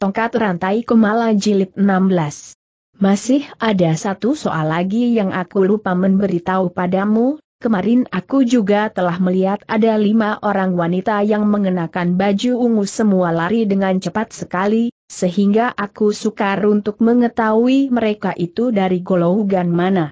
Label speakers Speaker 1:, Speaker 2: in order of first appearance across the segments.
Speaker 1: Tongkat Rantai Kumala Jilid 16 Masih ada satu soal lagi yang aku lupa memberitahu padamu, kemarin aku juga telah melihat ada lima orang wanita yang mengenakan baju ungu semua lari dengan cepat sekali, sehingga aku sukar untuk mengetahui mereka itu dari golongan mana.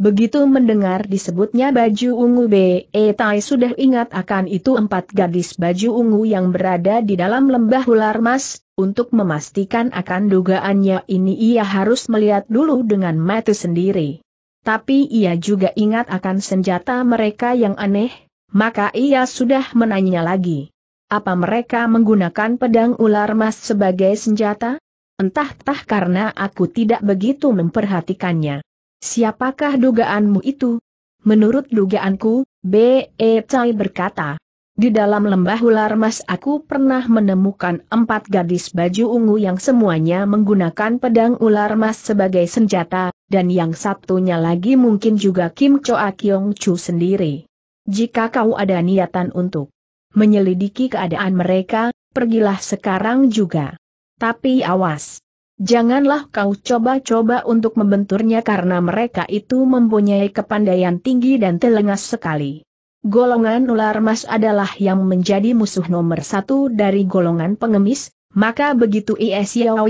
Speaker 1: Begitu mendengar disebutnya baju ungu B. E. Tai sudah ingat akan itu empat gadis baju ungu yang berada di dalam lembah ular mas, untuk memastikan akan dugaannya ini ia harus melihat dulu dengan mata sendiri. Tapi ia juga ingat akan senjata mereka yang aneh, maka ia sudah menanya lagi. Apa mereka menggunakan pedang ular mas sebagai senjata? Entah tah karena aku tidak begitu memperhatikannya. Siapakah dugaanmu itu? Menurut dugaanku, B.E. Cai berkata. Di dalam lembah ular mas aku pernah menemukan empat gadis baju ungu yang semuanya menggunakan pedang ular mas sebagai senjata, dan yang satunya lagi mungkin juga Kim Choa Kyong Chu sendiri. Jika kau ada niatan untuk menyelidiki keadaan mereka, pergilah sekarang juga. Tapi awas, Janganlah kau coba-coba untuk membenturnya karena mereka itu mempunyai kepandaian tinggi dan telengas sekali. Golongan ular mas adalah yang menjadi musuh nomor satu dari golongan pengemis, maka begitu Isiao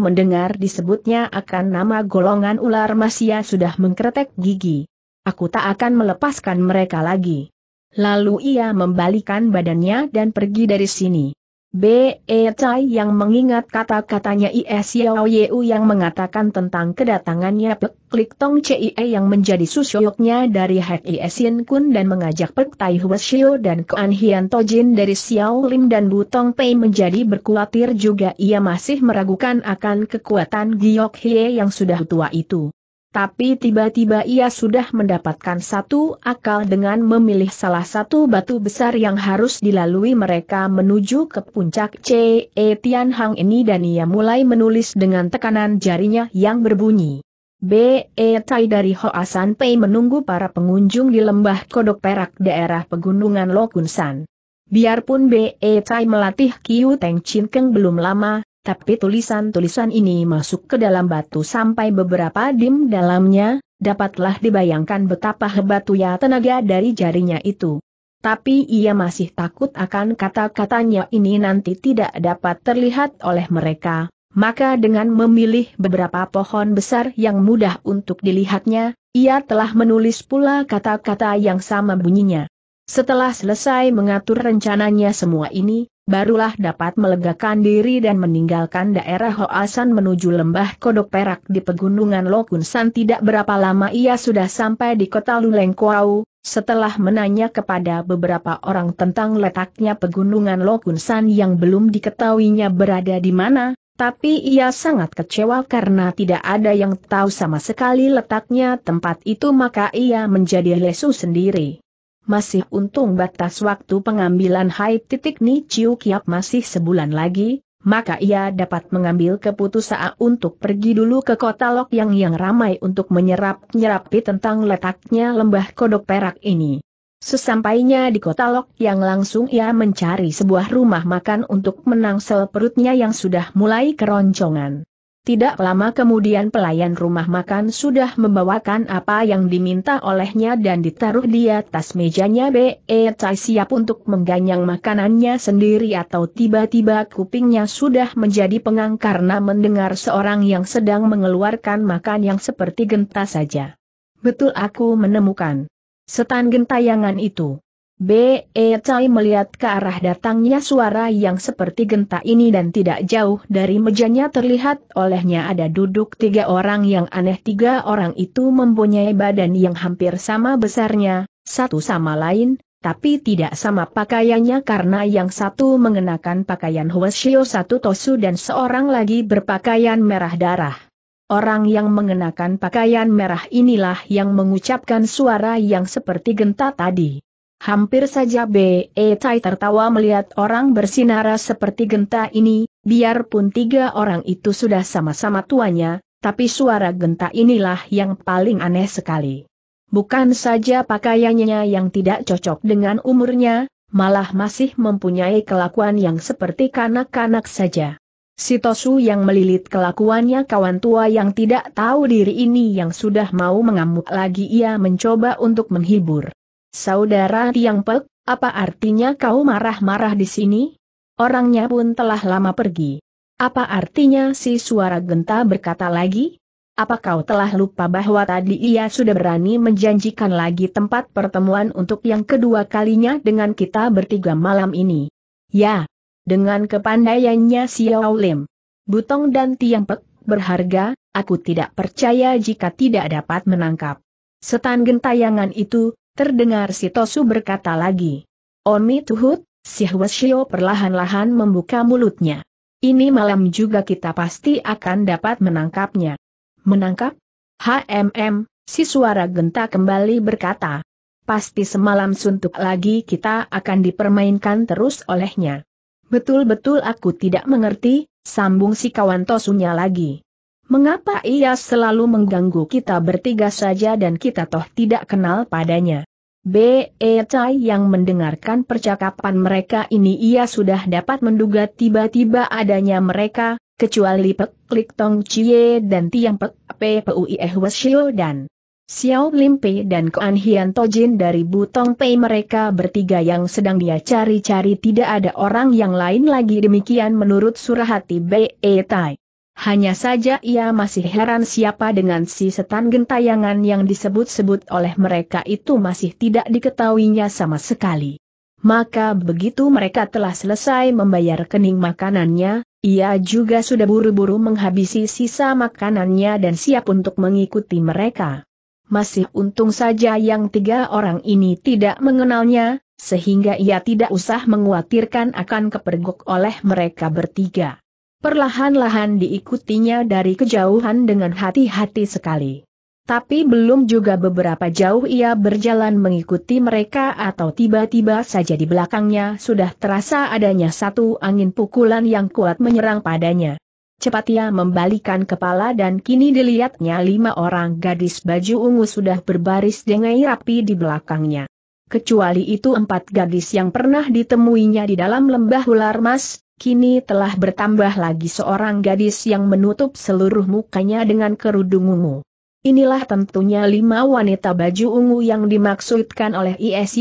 Speaker 1: mendengar disebutnya akan nama golongan ular mas ia sudah mengkretek gigi. Aku tak akan melepaskan mereka lagi. Lalu ia membalikan badannya dan pergi dari sini. B. E. Tai yang mengingat kata-katanya I. S. Yao yang mengatakan tentang kedatangannya Pek Klik Tong Cie yang menjadi susyoknya dari Hek I. Yin e Kun dan mengajak Pek Tai Hua Shio dan Kuan Hian Tojin dari Xiao Lim dan Bu Tong Pei menjadi berkulatir juga ia masih meragukan akan kekuatan Giok Hie yang sudah tua itu. Tapi tiba-tiba ia sudah mendapatkan satu akal dengan memilih salah satu batu besar yang harus dilalui mereka menuju ke puncak Tian e. Tianhang ini dan ia mulai menulis dengan tekanan jarinya yang berbunyi. B.E. Tai dari Hoasan Pei menunggu para pengunjung di lembah kodok perak daerah pegunungan Lokunsan. Biarpun B.E. Tai melatih Kiu Teng Chin Keng belum lama, tapi tulisan-tulisan ini masuk ke dalam batu sampai beberapa dim dalamnya, dapatlah dibayangkan betapa hebat ya tenaga dari jarinya itu. Tapi ia masih takut akan kata-katanya ini nanti tidak dapat terlihat oleh mereka, maka dengan memilih beberapa pohon besar yang mudah untuk dilihatnya, ia telah menulis pula kata-kata yang sama bunyinya. Setelah selesai mengatur rencananya semua ini, barulah dapat melegakan diri dan meninggalkan daerah Hoasan menuju lembah Kodok Perak di pegunungan Lokunsan tidak berapa lama ia sudah sampai di kota Lulengkau. setelah menanya kepada beberapa orang tentang letaknya pegunungan Lokunsan yang belum diketahuinya berada di mana, tapi ia sangat kecewa karena tidak ada yang tahu sama sekali letaknya tempat itu maka ia menjadi lesu sendiri masih untung batas waktu pengambilan Hai titik Ni Chiu Kiap masih sebulan lagi, maka ia dapat mengambil keputusan untuk pergi dulu ke kota Lok yang yang ramai untuk menyerap-nyerapi tentang letaknya lembah kodok perak ini. Sesampainya di kota Lok yang langsung ia mencari sebuah rumah makan untuk menangsel perutnya yang sudah mulai keroncongan. Tidak lama kemudian pelayan rumah makan sudah membawakan apa yang diminta olehnya dan ditaruh di atas mejanya B.E. Eh, tai siap untuk mengganyang makanannya sendiri atau tiba-tiba kupingnya sudah menjadi pengang karena mendengar seorang yang sedang mengeluarkan makan yang seperti genta saja. Betul aku menemukan setan gentayangan itu. B. E. melihat ke arah datangnya suara yang seperti genta ini dan tidak jauh dari mejanya terlihat olehnya ada duduk tiga orang yang aneh tiga orang itu mempunyai badan yang hampir sama besarnya, satu sama lain, tapi tidak sama pakaiannya karena yang satu mengenakan pakaian Huashio satu tosu dan seorang lagi berpakaian merah darah. Orang yang mengenakan pakaian merah inilah yang mengucapkan suara yang seperti genta tadi. Hampir saja B.E. Tai tertawa melihat orang bersinar seperti genta ini, biarpun tiga orang itu sudah sama-sama tuanya, tapi suara genta inilah yang paling aneh sekali. Bukan saja pakaiannya yang tidak cocok dengan umurnya, malah masih mempunyai kelakuan yang seperti kanak-kanak saja. Sitosu yang melilit kelakuannya kawan tua yang tidak tahu diri ini yang sudah mau mengamuk lagi ia mencoba untuk menghibur. Saudara Tiang Pek, apa artinya kau marah-marah di sini? Orangnya pun telah lama pergi. Apa artinya si suara genta berkata lagi? Apa kau telah lupa bahwa tadi ia sudah berani menjanjikan lagi tempat pertemuan untuk yang kedua kalinya dengan kita bertiga malam ini? Ya, dengan kepandaiannya Xiao Lim. Butong dan Tiang Pek berharga, aku tidak percaya jika tidak dapat menangkap. Setan gentayangan itu, Terdengar si Tosu berkata lagi. Omi Tuhut, si Hwasyo perlahan-lahan membuka mulutnya. Ini malam juga kita pasti akan dapat menangkapnya. Menangkap? HMM, si suara genta kembali berkata. Pasti semalam suntuk lagi kita akan dipermainkan terus olehnya. Betul-betul aku tidak mengerti, sambung si kawan tosunya lagi. Mengapa ia selalu mengganggu kita bertiga saja dan kita toh tidak kenal padanya? Be E. Tai yang mendengarkan percakapan mereka ini ia sudah dapat menduga tiba-tiba adanya mereka, kecuali Pek Klik Tong Chie dan Tiang Pek Pui Eh dan Xiao Lim Pei dan Koan Hian Tojin dari Butong Pei mereka bertiga yang sedang dia cari-cari tidak ada orang yang lain lagi demikian menurut surahati Be E. Tai. Hanya saja ia masih heran siapa dengan si setan gentayangan yang disebut-sebut oleh mereka itu masih tidak diketahuinya sama sekali. Maka begitu mereka telah selesai membayar kening makanannya, ia juga sudah buru-buru menghabisi sisa makanannya dan siap untuk mengikuti mereka. Masih untung saja yang tiga orang ini tidak mengenalnya, sehingga ia tidak usah mengkhawatirkan akan kepergok oleh mereka bertiga. Perlahan-lahan diikutinya dari kejauhan dengan hati-hati sekali. Tapi belum juga beberapa jauh ia berjalan mengikuti mereka atau tiba-tiba saja di belakangnya sudah terasa adanya satu angin pukulan yang kuat menyerang padanya. Cepat ia membalikan kepala dan kini dilihatnya lima orang gadis baju ungu sudah berbaris dengan rapi di belakangnya. Kecuali itu empat gadis yang pernah ditemuinya di dalam lembah ular mas, kini telah bertambah lagi seorang gadis yang menutup seluruh mukanya dengan kerudung ungu. Inilah tentunya lima wanita baju ungu yang dimaksudkan oleh Is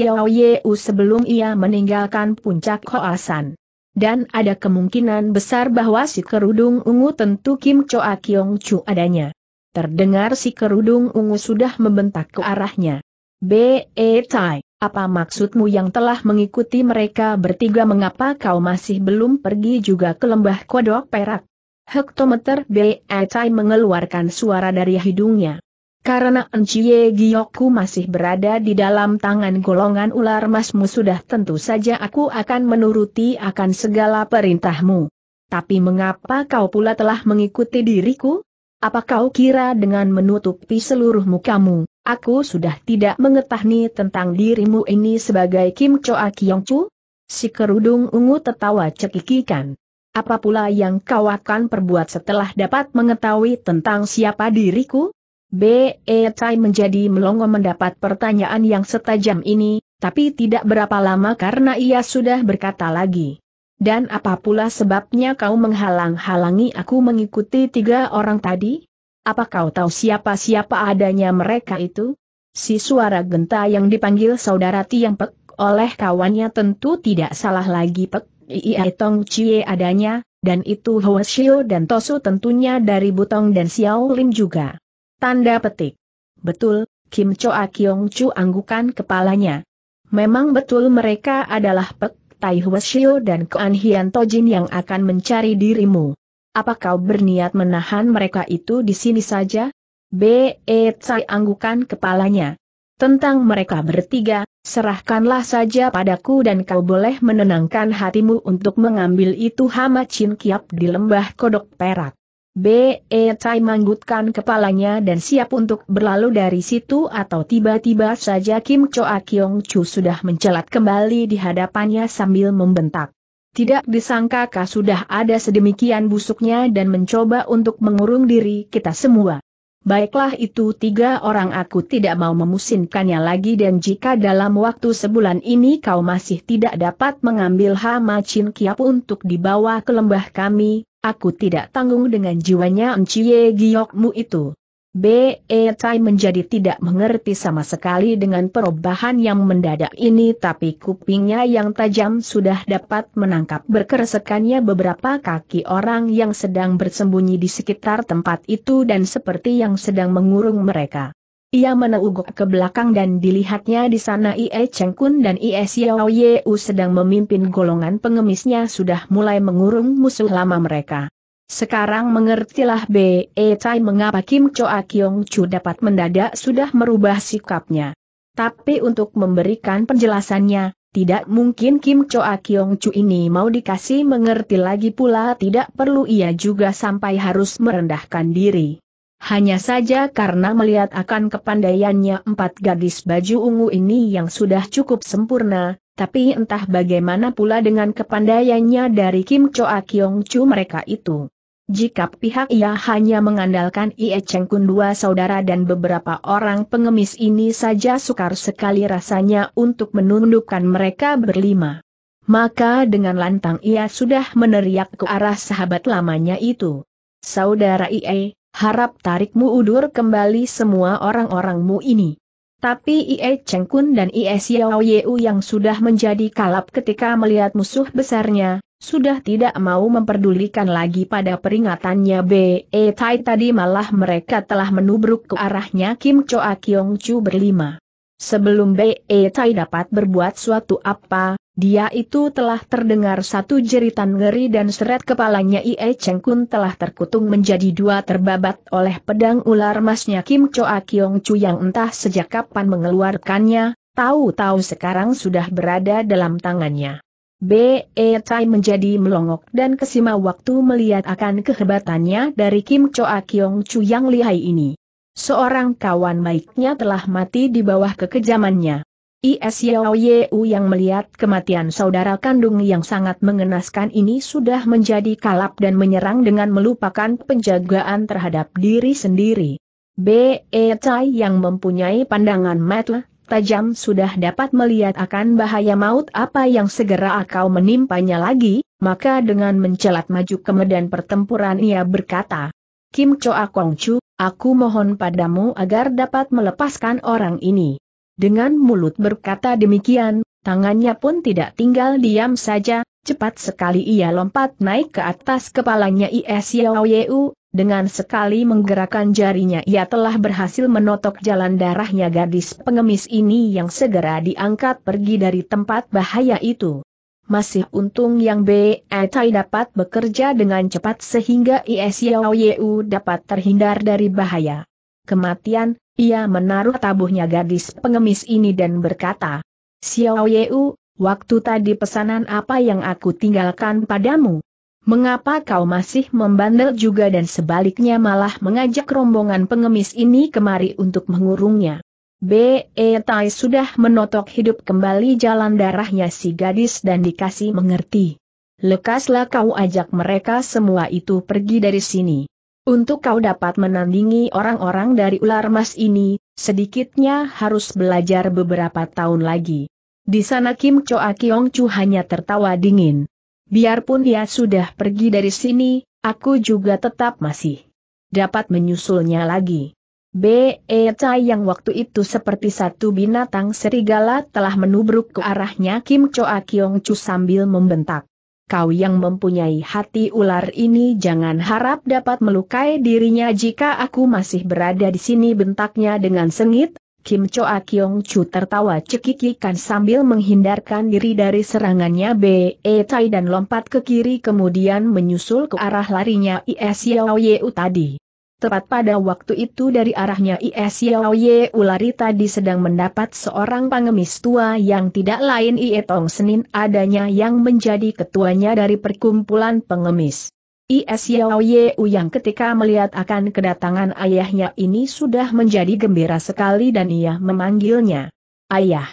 Speaker 1: sebelum ia meninggalkan puncak Hoasan. Dan ada kemungkinan besar bahwa si kerudung ungu tentu Kim Choa Kyong Chu adanya. Terdengar si kerudung ungu sudah membentak ke arahnya. B.E. Tai. Apa maksudmu yang telah mengikuti mereka bertiga mengapa kau masih belum pergi juga ke lembah kodok perak? Hektometer Bei mengeluarkan suara dari hidungnya. Karena Enciye Giyoku masih berada di dalam tangan golongan ular masmu sudah tentu saja aku akan menuruti akan segala perintahmu. Tapi mengapa kau pula telah mengikuti diriku? Apa kau kira dengan menutupi seluruh mukamu, aku sudah tidak mengetahui tentang dirimu ini sebagai Kim Choa Kyong Chu? Si kerudung ungu tertawa cekikikan. Apa pula yang kau akan perbuat setelah dapat mengetahui tentang siapa diriku? B.E. Tai menjadi melongo mendapat pertanyaan yang setajam ini, tapi tidak berapa lama karena ia sudah berkata lagi. Dan apa pula sebabnya kau menghalang-halangi aku mengikuti tiga orang tadi? Apa kau tahu siapa-siapa adanya mereka itu? Si suara genta yang dipanggil saudara Tiang Pek oleh kawannya tentu tidak salah lagi Pek Iie Tong Chie adanya, dan itu Hua Shio dan Tosu tentunya dari Butong dan Xiao Lim juga. Tanda petik. Betul, Kim Choa kiong Chu anggukan kepalanya. Memang betul mereka adalah Pek Tai Hua Shio dan Kuan Hian Tojin yang akan mencari dirimu apa kau berniat menahan mereka itu di sini saja? B.E. Tsai anggukan kepalanya. Tentang mereka bertiga, serahkanlah saja padaku dan kau boleh menenangkan hatimu untuk mengambil itu hama cin kiap di lembah kodok perak. B.E. Tsai manggutkan kepalanya dan siap untuk berlalu dari situ atau tiba-tiba saja Kim Choa Kyong Chu sudah mencelat kembali di hadapannya sambil membentak. Tidak disangka kah sudah ada sedemikian busuknya dan mencoba untuk mengurung diri kita semua. Baiklah itu tiga orang aku tidak mau memusinkannya lagi dan jika dalam waktu sebulan ini kau masih tidak dapat mengambil Hama Chin Kiap untuk dibawa ke lembah kami, aku tidak tanggung dengan jiwanya Enciye Giokmu itu. B.E. Tai menjadi tidak mengerti sama sekali dengan perubahan yang mendadak ini tapi kupingnya yang tajam sudah dapat menangkap berkeresekannya beberapa kaki orang yang sedang bersembunyi di sekitar tempat itu dan seperti yang sedang mengurung mereka. Ia meneugok ke belakang dan dilihatnya di sana Ie Cheng Kun dan Ie Xiao Yeu sedang memimpin golongan pengemisnya sudah mulai mengurung musuh lama mereka. Sekarang mengertilah Be eh, Tai mengapa Kim Choa Kyong Chu dapat mendadak sudah merubah sikapnya. Tapi untuk memberikan penjelasannya, tidak mungkin Kim Choa Kyong Chu ini mau dikasih mengerti lagi pula tidak perlu ia juga sampai harus merendahkan diri. Hanya saja karena melihat akan kepandaiannya empat gadis baju ungu ini yang sudah cukup sempurna, tapi entah bagaimana pula dengan kepandaiannya dari Kim Choa Kyong Chu mereka itu. Jika pihak ia hanya mengandalkan Ie Cheng Kun dua saudara dan beberapa orang pengemis ini saja sukar sekali rasanya untuk menundukkan mereka berlima. Maka dengan lantang ia sudah meneriak ke arah sahabat lamanya itu. Saudara Ie, harap tarikmu udur kembali semua orang-orangmu ini. Tapi Ie Cheng Kun dan Ie Xiao Yeu yang sudah menjadi kalap ketika melihat musuh besarnya, sudah tidak mau memperdulikan lagi pada peringatannya B.E. Tai tadi malah mereka telah menubruk ke arahnya Kim Choa Kyong Chu berlima. Sebelum B.E. Tai dapat berbuat suatu apa, dia itu telah terdengar satu jeritan ngeri dan seret kepalanya Ie Cheng Kun telah terkutung menjadi dua terbabat oleh pedang ular masnya Kim Choa Kyong Chu yang entah sejak kapan mengeluarkannya, tahu-tahu sekarang sudah berada dalam tangannya. Be E. Tai menjadi melongok dan kesima waktu melihat akan kehebatannya dari Kim Choa Kyong Chu yang lihai ini. Seorang kawan baiknya telah mati di bawah kekejamannya. Is Yao yang melihat kematian saudara kandung yang sangat mengenaskan ini sudah menjadi kalap dan menyerang dengan melupakan penjagaan terhadap diri sendiri. Be E. Tai yang mempunyai pandangan mata tajam sudah dapat melihat akan bahaya maut apa yang segera akau menimpanya lagi, maka dengan mencelat maju ke medan pertempuran ia berkata, Kim Choa Kong Chu, aku mohon padamu agar dapat melepaskan orang ini. Dengan mulut berkata demikian, tangannya pun tidak tinggal diam saja, cepat sekali ia lompat naik ke atas kepalanya Is Yao dengan sekali menggerakkan jarinya ia telah berhasil menotok jalan darahnya gadis pengemis ini yang segera diangkat pergi dari tempat bahaya itu. Masih untung yang B.E. Tai dapat bekerja dengan cepat sehingga ISYOYU dapat terhindar dari bahaya. Kematian, ia menaruh tabuhnya gadis pengemis ini dan berkata, Xiao Yeu, waktu tadi pesanan apa yang aku tinggalkan padamu? Mengapa kau masih membandel juga dan sebaliknya malah mengajak rombongan pengemis ini kemari untuk mengurungnya? B.E. Tai sudah menotok hidup kembali jalan darahnya si gadis dan dikasih mengerti. Lekaslah kau ajak mereka semua itu pergi dari sini. Untuk kau dapat menandingi orang-orang dari ular mas ini, sedikitnya harus belajar beberapa tahun lagi. Di sana Kim Choa Kiong Chu hanya tertawa dingin. Biarpun dia sudah pergi dari sini, aku juga tetap masih dapat menyusulnya lagi. B.E. Chai yang waktu itu seperti satu binatang serigala telah menubruk ke arahnya Kim Choa Kyong Chu sambil membentak. Kau yang mempunyai hati ular ini jangan harap dapat melukai dirinya jika aku masih berada di sini bentaknya dengan sengit, Kim Choa Kyong Chu tertawa cekikikan sambil menghindarkan diri dari serangannya Be Tai dan lompat ke kiri kemudian menyusul ke arah larinya Is Yao U tadi. Tepat pada waktu itu dari arahnya Is Yao Ye lari tadi sedang mendapat seorang pengemis tua yang tidak lain Ie Tong Senin adanya yang menjadi ketuanya dari perkumpulan pengemis. Is Yao yang ketika melihat akan kedatangan ayahnya ini sudah menjadi gembira sekali dan ia memanggilnya. Ayah.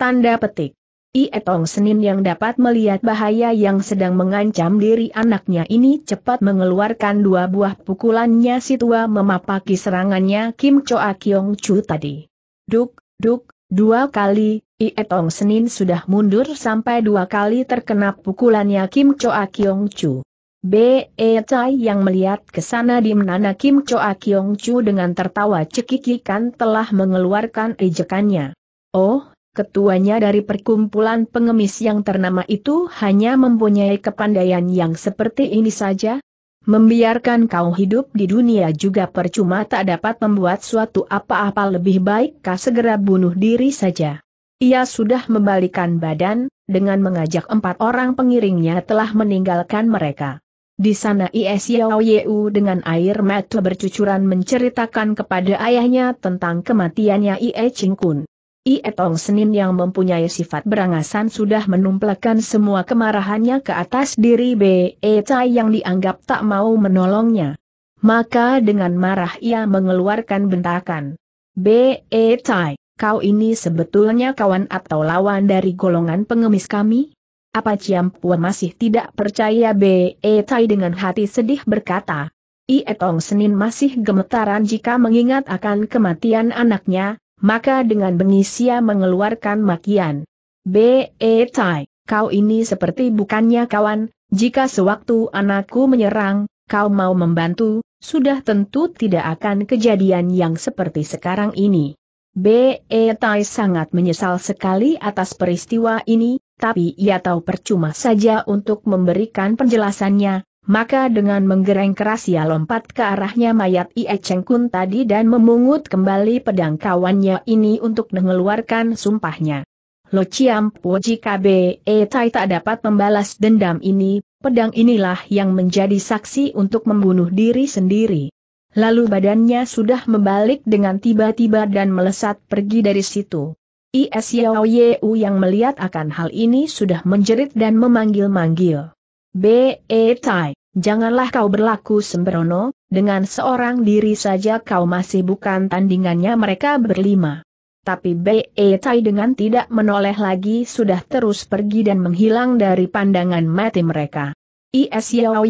Speaker 1: Tanda petik. Ietong Senin yang dapat melihat bahaya yang sedang mengancam diri anaknya ini cepat mengeluarkan dua buah pukulannya si tua memapaki serangannya Kim Choa Kyong Chu tadi. Duk, duk, dua kali, Ietong Senin sudah mundur sampai dua kali terkena pukulannya Kim Choa Kyong Chu. B.E. Chai yang melihat ke sana di menana Kim Choa Kyong Chu dengan tertawa cekikikan telah mengeluarkan ejekannya. Oh, ketuanya dari perkumpulan pengemis yang ternama itu hanya mempunyai kepandaian yang seperti ini saja? Membiarkan kau hidup di dunia juga percuma tak dapat membuat suatu apa-apa lebih baik kau segera bunuh diri saja. Ia sudah membalikan badan, dengan mengajak empat orang pengiringnya telah meninggalkan mereka. Di sana Is Yao Yeu dengan air mata bercucuran menceritakan kepada ayahnya tentang kematiannya Ie Ching Kun. Ie Tong Senin yang mempunyai sifat berangasan sudah menumplekan semua kemarahannya ke atas diri Be Chai yang dianggap tak mau menolongnya. Maka dengan marah ia mengeluarkan bentakan. Be Chai, kau ini sebetulnya kawan atau lawan dari golongan pengemis kami? Apa Ciam Puan masih tidak percaya Be Tai dengan hati sedih berkata. Ietong Senin masih gemetaran jika mengingat akan kematian anaknya, maka dengan bengis ia mengeluarkan makian. Be Tai, kau ini seperti bukannya kawan, jika sewaktu anakku menyerang, kau mau membantu, sudah tentu tidak akan kejadian yang seperti sekarang ini. B.E. Tai sangat menyesal sekali atas peristiwa ini, tapi ia tahu percuma saja untuk memberikan penjelasannya, maka dengan menggereng keras ia lompat ke arahnya mayat Ie Cheng Kun tadi dan memungut kembali pedang kawannya ini untuk mengeluarkan sumpahnya. Lo Chiam Po jika E. Eh, tai tak dapat membalas dendam ini, pedang inilah yang menjadi saksi untuk membunuh diri sendiri. Lalu badannya sudah membalik dengan tiba-tiba dan melesat pergi dari situ. Isyao yang melihat akan hal ini sudah menjerit dan memanggil-manggil. Be Tai, janganlah kau berlaku sembrono, dengan seorang diri saja kau masih bukan tandingannya mereka berlima. Tapi Be Tai dengan tidak menoleh lagi sudah terus pergi dan menghilang dari pandangan mati mereka. Isyao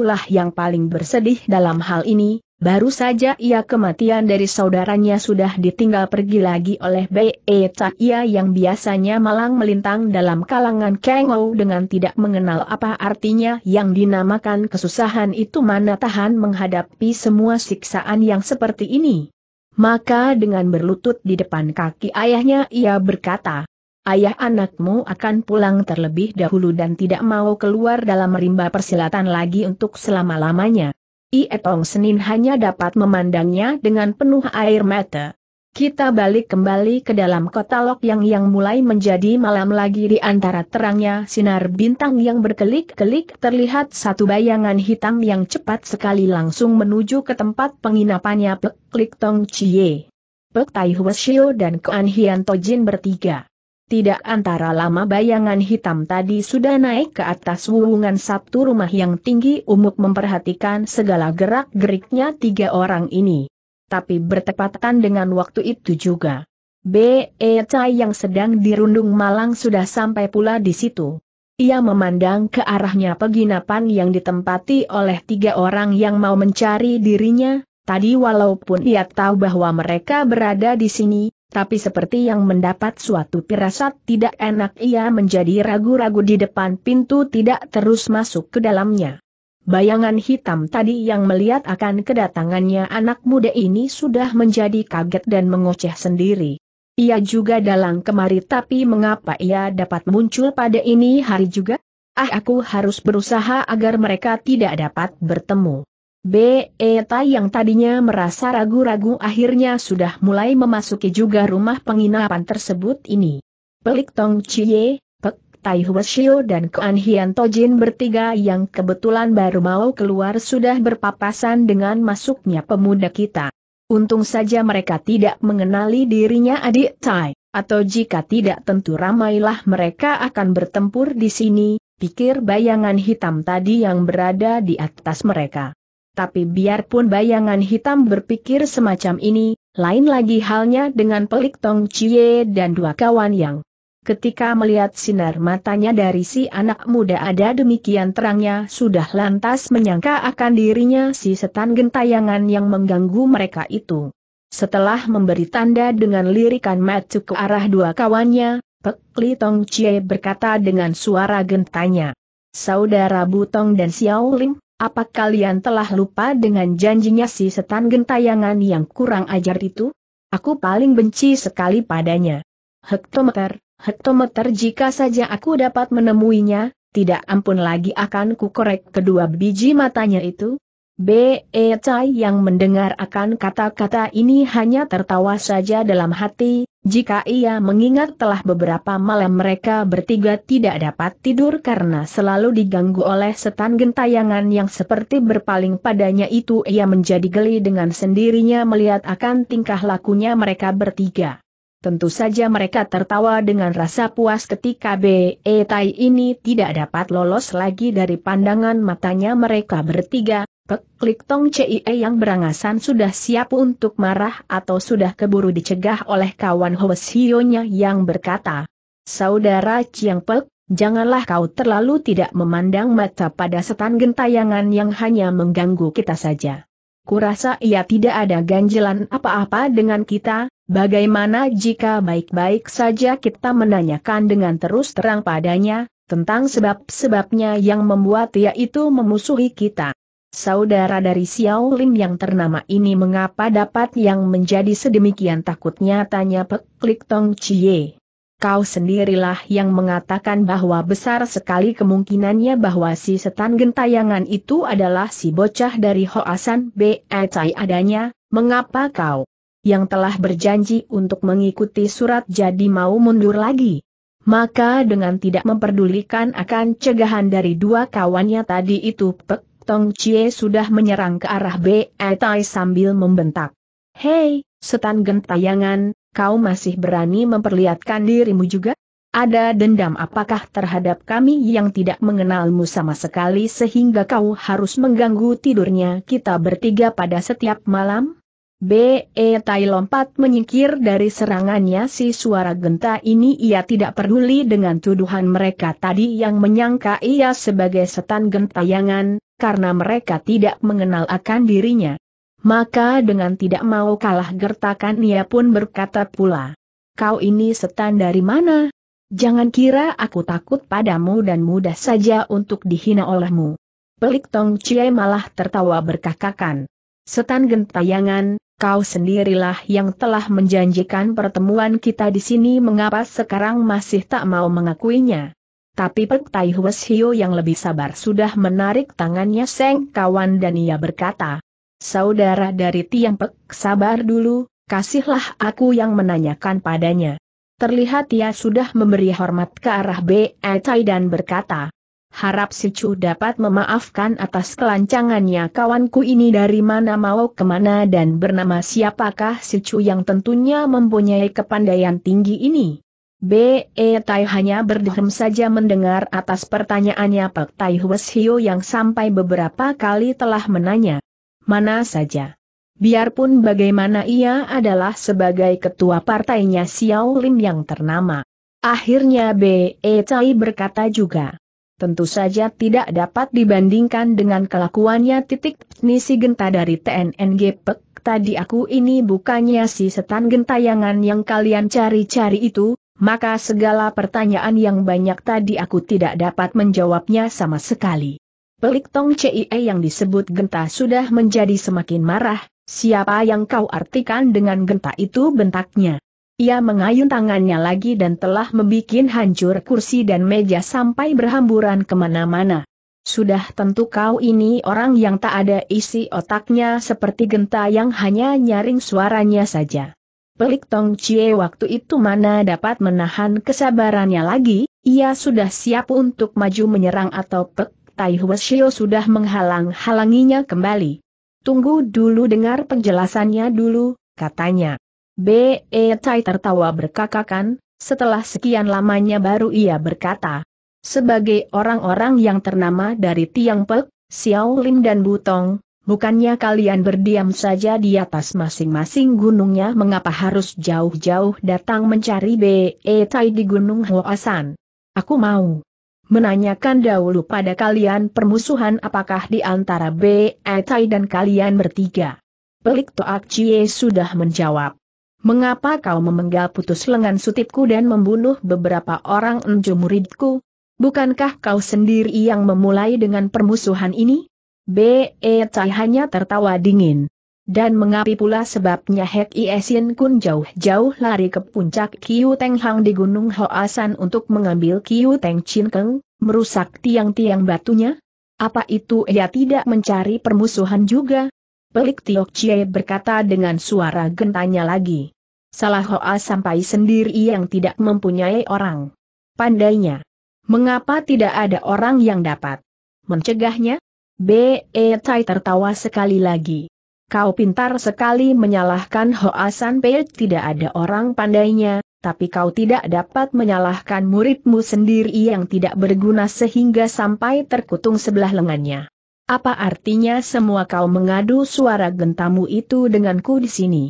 Speaker 1: lah yang paling bersedih dalam hal ini, Baru saja ia kematian dari saudaranya sudah ditinggal pergi lagi oleh B.E. ia yang biasanya malang melintang dalam kalangan Kengou dengan tidak mengenal apa artinya yang dinamakan kesusahan itu mana tahan menghadapi semua siksaan yang seperti ini. Maka dengan berlutut di depan kaki ayahnya ia berkata, Ayah anakmu akan pulang terlebih dahulu dan tidak mau keluar dalam rimba persilatan lagi untuk selama-lamanya. Ietong Senin hanya dapat memandangnya dengan penuh air mata. Kita balik kembali ke dalam kota Lok Yang yang mulai menjadi malam lagi di antara terangnya sinar bintang yang berkelik-kelik terlihat satu bayangan hitam yang cepat sekali langsung menuju ke tempat penginapannya Pek Klik Tong Chie. Pek Tai Hwasyo dan Koan Hian Tojin bertiga. Tidak antara lama bayangan hitam tadi sudah naik ke atas wuungan sabtu rumah yang tinggi umuk memperhatikan segala gerak-geriknya tiga orang ini. Tapi bertepatan dengan waktu itu juga. B.E. Chai yang sedang dirundung malang sudah sampai pula di situ. Ia memandang ke arahnya penginapan yang ditempati oleh tiga orang yang mau mencari dirinya, tadi walaupun ia tahu bahwa mereka berada di sini, tapi seperti yang mendapat suatu pirasat tidak enak ia menjadi ragu-ragu di depan pintu tidak terus masuk ke dalamnya. Bayangan hitam tadi yang melihat akan kedatangannya anak muda ini sudah menjadi kaget dan mengoceh sendiri. Ia juga dalang kemari tapi mengapa ia dapat muncul pada ini hari juga? Ah aku harus berusaha agar mereka tidak dapat bertemu. Beeta yang tadinya merasa ragu-ragu akhirnya sudah mulai memasuki juga rumah penginapan tersebut ini. Pelik Tong Chie, Pek Tai Huashio dan Kuan Hian Tojin bertiga yang kebetulan baru mau keluar sudah berpapasan dengan masuknya pemuda kita. Untung saja mereka tidak mengenali dirinya adik Tai, atau jika tidak tentu ramailah mereka akan bertempur di sini, pikir bayangan hitam tadi yang berada di atas mereka. Tapi biarpun bayangan hitam berpikir semacam ini, lain lagi halnya dengan pelik Tong Chie dan dua kawan yang ketika melihat sinar matanya dari si anak muda ada demikian terangnya sudah lantas menyangka akan dirinya si setan gentayangan yang mengganggu mereka itu. Setelah memberi tanda dengan lirikan matu ke arah dua kawannya, Pek Li Tong Chie berkata dengan suara gentanya. Saudara Butong dan Xiao Ling, apa kalian telah lupa dengan janjinya si setan gentayangan yang kurang ajar itu? Aku paling benci sekali padanya. Hektometer, hektometer jika saja aku dapat menemuinya, tidak ampun lagi akan kukorek kedua biji matanya itu, B.E. Cai yang mendengar akan kata-kata ini hanya tertawa saja dalam hati, jika ia mengingat telah beberapa malam mereka bertiga tidak dapat tidur karena selalu diganggu oleh setan gentayangan yang seperti berpaling padanya itu ia menjadi geli dengan sendirinya melihat akan tingkah lakunya mereka bertiga. Tentu saja mereka tertawa dengan rasa puas ketika B.E. Tai ini tidak dapat lolos lagi dari pandangan matanya mereka bertiga, Klik Tong CIE yang berangasan sudah siap untuk marah atau sudah keburu dicegah oleh kawan Hionya yang berkata, Saudara Chiang Pek, janganlah kau terlalu tidak memandang mata pada setan gentayangan yang hanya mengganggu kita saja. Kurasa ia tidak ada ganjelan apa-apa dengan kita, Bagaimana jika baik-baik saja kita menanyakan dengan terus terang padanya, tentang sebab-sebabnya yang membuat ia itu memusuhi kita? Saudara dari Xiao Lin yang ternama ini mengapa dapat yang menjadi sedemikian takutnya tanya Peklik Tong Chie. Kau sendirilah yang mengatakan bahwa besar sekali kemungkinannya bahwa si setan gentayangan itu adalah si bocah dari Hoasan B.E. adanya, mengapa kau yang telah berjanji untuk mengikuti surat jadi mau mundur lagi. Maka dengan tidak memperdulikan akan cegahan dari dua kawannya tadi itu Pek Tong Chie sudah menyerang ke arah B. Tai sambil membentak. Hei, setan gentayangan, kau masih berani memperlihatkan dirimu juga? Ada dendam apakah terhadap kami yang tidak mengenalmu sama sekali sehingga kau harus mengganggu tidurnya kita bertiga pada setiap malam? B.E. Tai lompat menyingkir dari serangannya si suara genta ini ia tidak peduli dengan tuduhan mereka tadi yang menyangka ia sebagai setan gentayangan, karena mereka tidak mengenal akan dirinya. Maka dengan tidak mau kalah gertakan ia pun berkata pula, Kau ini setan dari mana? Jangan kira aku takut padamu dan mudah saja untuk dihina olehmu. Pelik Tong Cie malah tertawa berkakakan. Setan gentayangan, kau sendirilah yang telah menjanjikan pertemuan kita di sini mengapa sekarang masih tak mau mengakuinya. Tapi Pek Tai Hio yang lebih sabar sudah menarik tangannya Seng kawan dan ia berkata, Saudara dari Tiang Pek, sabar dulu, kasihlah aku yang menanyakan padanya. Terlihat ia sudah memberi hormat ke arah B.E. Tai dan berkata, Harap si Chu dapat memaafkan atas kelancangannya kawanku ini dari mana mau kemana dan bernama siapakah si Chu yang tentunya mempunyai kepandaian tinggi ini. B.E. Eh, tai hanya berdehem saja mendengar atas pertanyaannya Pak Tai Hwes Hio yang sampai beberapa kali telah menanya. Mana saja. Biarpun bagaimana ia adalah sebagai ketua partainya Xiao Lim yang ternama. Akhirnya B.E. Eh, tai berkata juga tentu saja tidak dapat dibandingkan dengan kelakuannya titik nisi genta dari TNNG Pek. Tadi aku ini bukannya si setan gentayangan yang kalian cari-cari itu, maka segala pertanyaan yang banyak tadi aku tidak dapat menjawabnya sama sekali. Pelik Tong CIE yang disebut genta sudah menjadi semakin marah, siapa yang kau artikan dengan genta itu bentaknya. Ia mengayun tangannya lagi dan telah membuat hancur kursi dan meja sampai berhamburan kemana-mana. Sudah tentu kau ini orang yang tak ada isi otaknya seperti genta yang hanya nyaring suaranya saja. Pelik Tong Chie waktu itu mana dapat menahan kesabarannya lagi, ia sudah siap untuk maju menyerang atau pek Tai Huashio sudah menghalang-halanginya kembali. Tunggu dulu dengar penjelasannya dulu, katanya. B.E. Tai tertawa berkakakan, setelah sekian lamanya baru ia berkata. Sebagai orang-orang yang ternama dari Tiang Pek, Xiao Lim dan Butong, bukannya kalian berdiam saja di atas masing-masing gunungnya mengapa harus jauh-jauh datang mencari B.E. Tai di Gunung Hoasan? Aku mau menanyakan dahulu pada kalian permusuhan apakah di antara B.E. Tai dan kalian bertiga. Pelik Toak Chie sudah menjawab. Mengapa kau memenggal putus lengan sutipku dan membunuh beberapa orang enjo muridku? Bukankah kau sendiri yang memulai dengan permusuhan ini? B.E. Tai hanya tertawa dingin. Dan mengapi pula sebabnya Hek Iesin Kun jauh-jauh lari ke puncak Kiu Teng Hang di Gunung Hoasan untuk mengambil Kiu Teng Chin Keng, merusak tiang-tiang batunya? Apa itu ia tidak mencari permusuhan juga? Pelik Tiok Chie berkata dengan suara gentanya lagi. Salah Hoa sampai sendiri yang tidak mempunyai orang. Pandainya. Mengapa tidak ada orang yang dapat mencegahnya? B.E. Tai tertawa sekali lagi. Kau pintar sekali menyalahkan Hoa sampai tidak ada orang pandainya, tapi kau tidak dapat menyalahkan muridmu sendiri yang tidak berguna sehingga sampai terkutung sebelah lengannya. Apa artinya semua kau mengadu suara gentamu itu denganku di sini?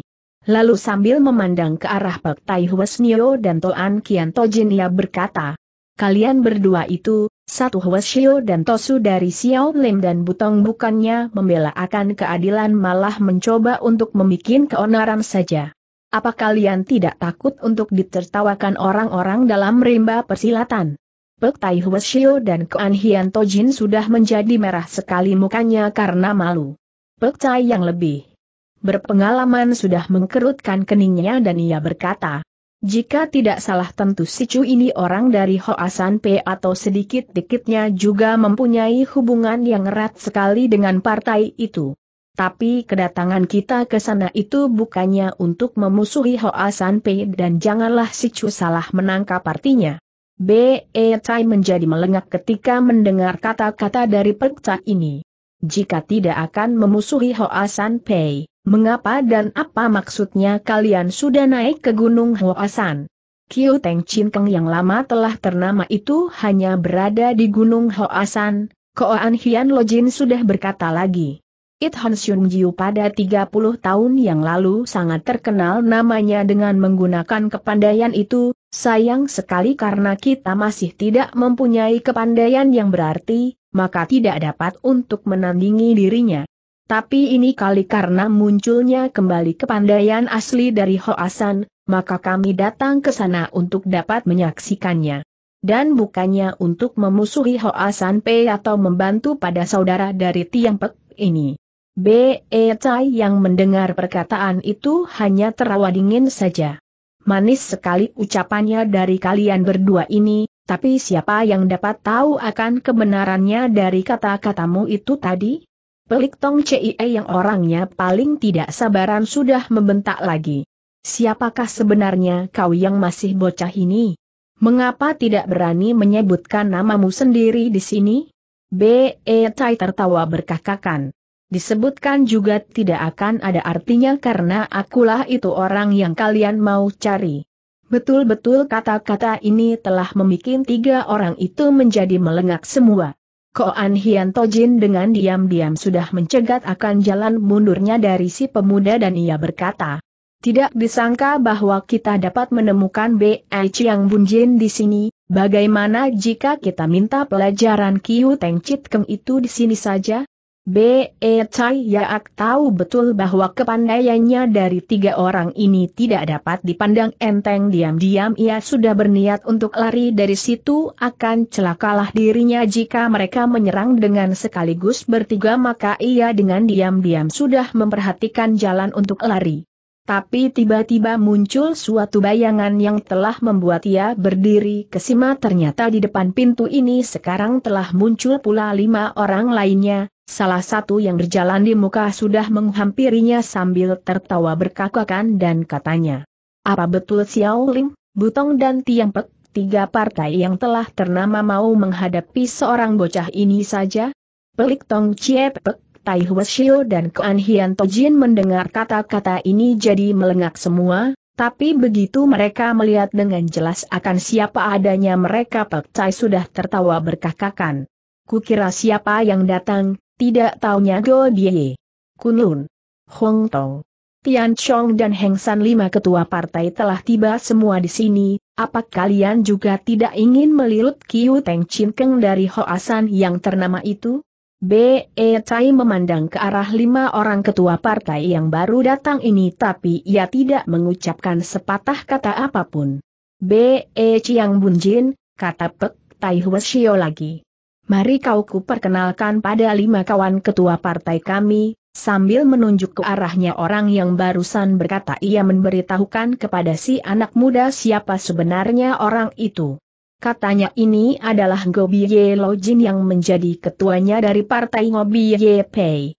Speaker 1: Lalu sambil memandang ke arah Pak Tai Hwasnio dan Toan Kian Tojin ia berkata, Kalian berdua itu, satu Hwasnio dan Tosu dari Xiao Lim dan Butong bukannya membela akan keadilan malah mencoba untuk membuat keonaran saja. Apa kalian tidak takut untuk ditertawakan orang-orang dalam rimba persilatan? Pek Tai Huashio dan Kuan Hian Jin sudah menjadi merah sekali mukanya karena malu. Pek Tai yang lebih berpengalaman sudah mengkerutkan keningnya dan ia berkata, jika tidak salah tentu si Chu ini orang dari Hoasan Pe atau sedikit-dikitnya juga mempunyai hubungan yang erat sekali dengan partai itu. Tapi kedatangan kita ke sana itu bukannya untuk memusuhi Hoasan Pe dan janganlah si Chu salah menangkap artinya. Be E. Tai menjadi melengak ketika mendengar kata-kata dari pekta ini. Jika tidak akan memusuhi Hoa San Pei, mengapa dan apa maksudnya kalian sudah naik ke Gunung Hoa San? Kiu Teng Chin Keng yang lama telah ternama itu hanya berada di Gunung Hoa San, Koan Hian Lojin sudah berkata lagi. It Han Xiong Jiu pada 30 tahun yang lalu sangat terkenal namanya dengan menggunakan kepandaian itu, sayang sekali karena kita masih tidak mempunyai kepandaian yang berarti, maka tidak dapat untuk menandingi dirinya. Tapi ini kali karena munculnya kembali kepandaian asli dari Hoasan, maka kami datang ke sana untuk dapat menyaksikannya. Dan bukannya untuk memusuhi Hoasan Pei atau membantu pada saudara dari Tiang Pek ini. B.E. Tai yang mendengar perkataan itu hanya terawa dingin saja. Manis sekali ucapannya dari kalian berdua ini, tapi siapa yang dapat tahu akan kebenarannya dari kata-katamu itu tadi? Pelik Tong CIE yang orangnya paling tidak sabaran sudah membentak lagi. Siapakah sebenarnya kau yang masih bocah ini? Mengapa tidak berani menyebutkan namamu sendiri di sini? B.E. Tai tertawa berkakakan. Disebutkan juga tidak akan ada artinya karena akulah itu orang yang kalian mau cari. Betul-betul kata-kata ini telah membuat tiga orang itu menjadi melengak semua. Koan Hian Tojin dengan diam-diam sudah mencegat akan jalan mundurnya dari si pemuda dan ia berkata, tidak disangka bahwa kita dapat menemukan B.E. Chiang Bunjin di sini, bagaimana jika kita minta pelajaran Kiu Teng Chit Keng itu di sini saja? B.E. Chai Yaak tahu betul bahwa kepandaiannya dari tiga orang ini tidak dapat dipandang enteng diam-diam ia sudah berniat untuk lari dari situ akan celakalah dirinya jika mereka menyerang dengan sekaligus bertiga maka ia dengan diam-diam sudah memperhatikan jalan untuk lari. Tapi tiba-tiba muncul suatu bayangan yang telah membuat ia berdiri kesima ternyata di depan pintu ini sekarang telah muncul pula lima orang lainnya, salah satu yang berjalan di muka sudah menghampirinya sambil tertawa berkakakan dan katanya. Apa betul Xiao lim, Butong dan Tiang Pek, tiga partai yang telah ternama mau menghadapi seorang bocah ini saja? Pelik Tong Cie Pek, Tai Huashio dan Kuan Hian Tojin mendengar kata-kata ini jadi melengak semua, tapi begitu mereka melihat dengan jelas akan siapa adanya mereka Pek Cai sudah tertawa berkakakan. Kukira siapa yang datang, tidak taunya Go Die. Kunlun. Hong Tong. Tian Chong dan Heng San lima ketua partai telah tiba semua di sini, apa kalian juga tidak ingin melilit Kiu Teng Chin Keng dari Hoasan yang ternama itu? B. E. Tai memandang ke arah lima orang ketua partai yang baru datang ini tapi ia tidak mengucapkan sepatah kata apapun. B. E. Chiang Bunjin, kata Pek Tai Shio lagi. Mari kau ku perkenalkan pada lima kawan ketua partai kami, sambil menunjuk ke arahnya orang yang barusan berkata ia memberitahukan kepada si anak muda siapa sebenarnya orang itu. Katanya ini adalah Gobiye Jin yang menjadi ketuanya dari partai Ngobiye Pei.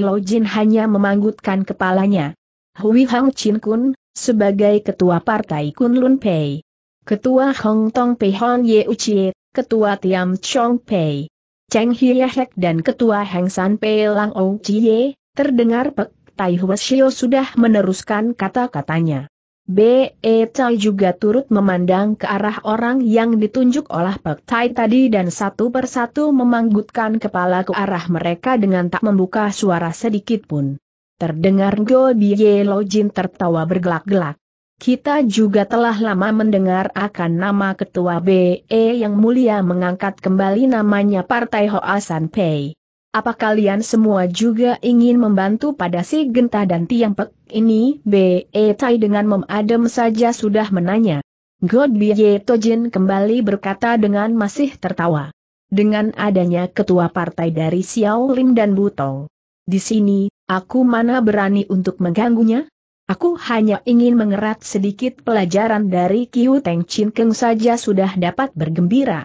Speaker 1: Lo Jin hanya memanggutkan kepalanya. Hui Hang Chin Kun, sebagai ketua partai Kun Lun Pei. Ketua Hong Tong Pei Hon Ye Uchie, ketua Tiam Chong Pei. Cheng Hye Hek dan ketua Heng San Pei Lang Ou Chie, terdengar Pek Tai Hwasyo sudah meneruskan kata-katanya. B. E. Tai juga turut memandang ke arah orang yang ditunjuk oleh Pak Tai tadi dan satu persatu memanggutkan kepala ke arah mereka dengan tak membuka suara sedikit pun. Terdengar Go Bie Lo Jin tertawa bergelak-gelak. Kita juga telah lama mendengar akan nama ketua BE yang mulia mengangkat kembali namanya Partai Hoasan Pei. Apa kalian semua juga ingin membantu pada si Genta dan Tiang Pek ini? Be Tai dengan memadam saja sudah menanya. God Ye Tojin kembali berkata dengan masih tertawa. Dengan adanya ketua partai dari Xiao Lim dan Butong. Di sini, aku mana berani untuk mengganggunya? Aku hanya ingin mengerat sedikit pelajaran dari Kiu Teng Chin Keng saja sudah dapat bergembira.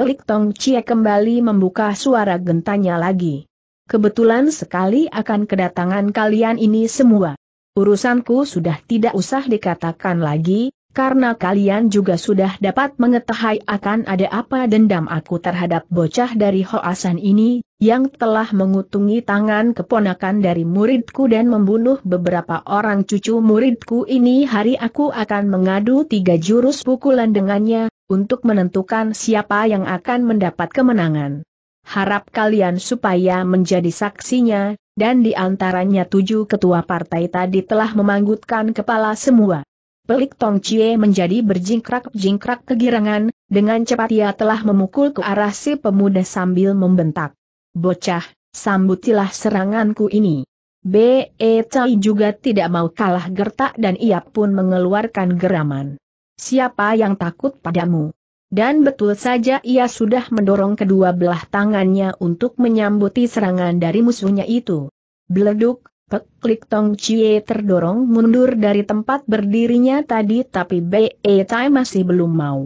Speaker 1: Pelik Tong Cie kembali membuka suara gentanya lagi. Kebetulan sekali akan kedatangan kalian ini semua. Urusanku sudah tidak usah dikatakan lagi, karena kalian juga sudah dapat mengetahui akan ada apa dendam aku terhadap bocah dari Hoasan ini, yang telah mengutungi tangan keponakan dari muridku dan membunuh beberapa orang cucu muridku ini hari aku akan mengadu tiga jurus pukulan dengannya, untuk menentukan siapa yang akan mendapat kemenangan. Harap kalian supaya menjadi saksinya, dan di antaranya tujuh ketua partai tadi telah memanggutkan kepala semua. Pelik Tong Chie menjadi berjingkrak-jingkrak kegirangan, dengan cepat ia telah memukul ke arah si pemuda sambil membentak. Bocah, sambutilah seranganku ini. B.E. Chai juga tidak mau kalah gertak dan ia pun mengeluarkan geraman siapa yang takut padamu? Dan betul saja ia sudah mendorong kedua belah tangannya untuk menyambuti serangan dari musuhnya itu. Beleduk, Peklik Tong Chie terdorong mundur dari tempat berdirinya tadi tapi Be Tai masih belum mau.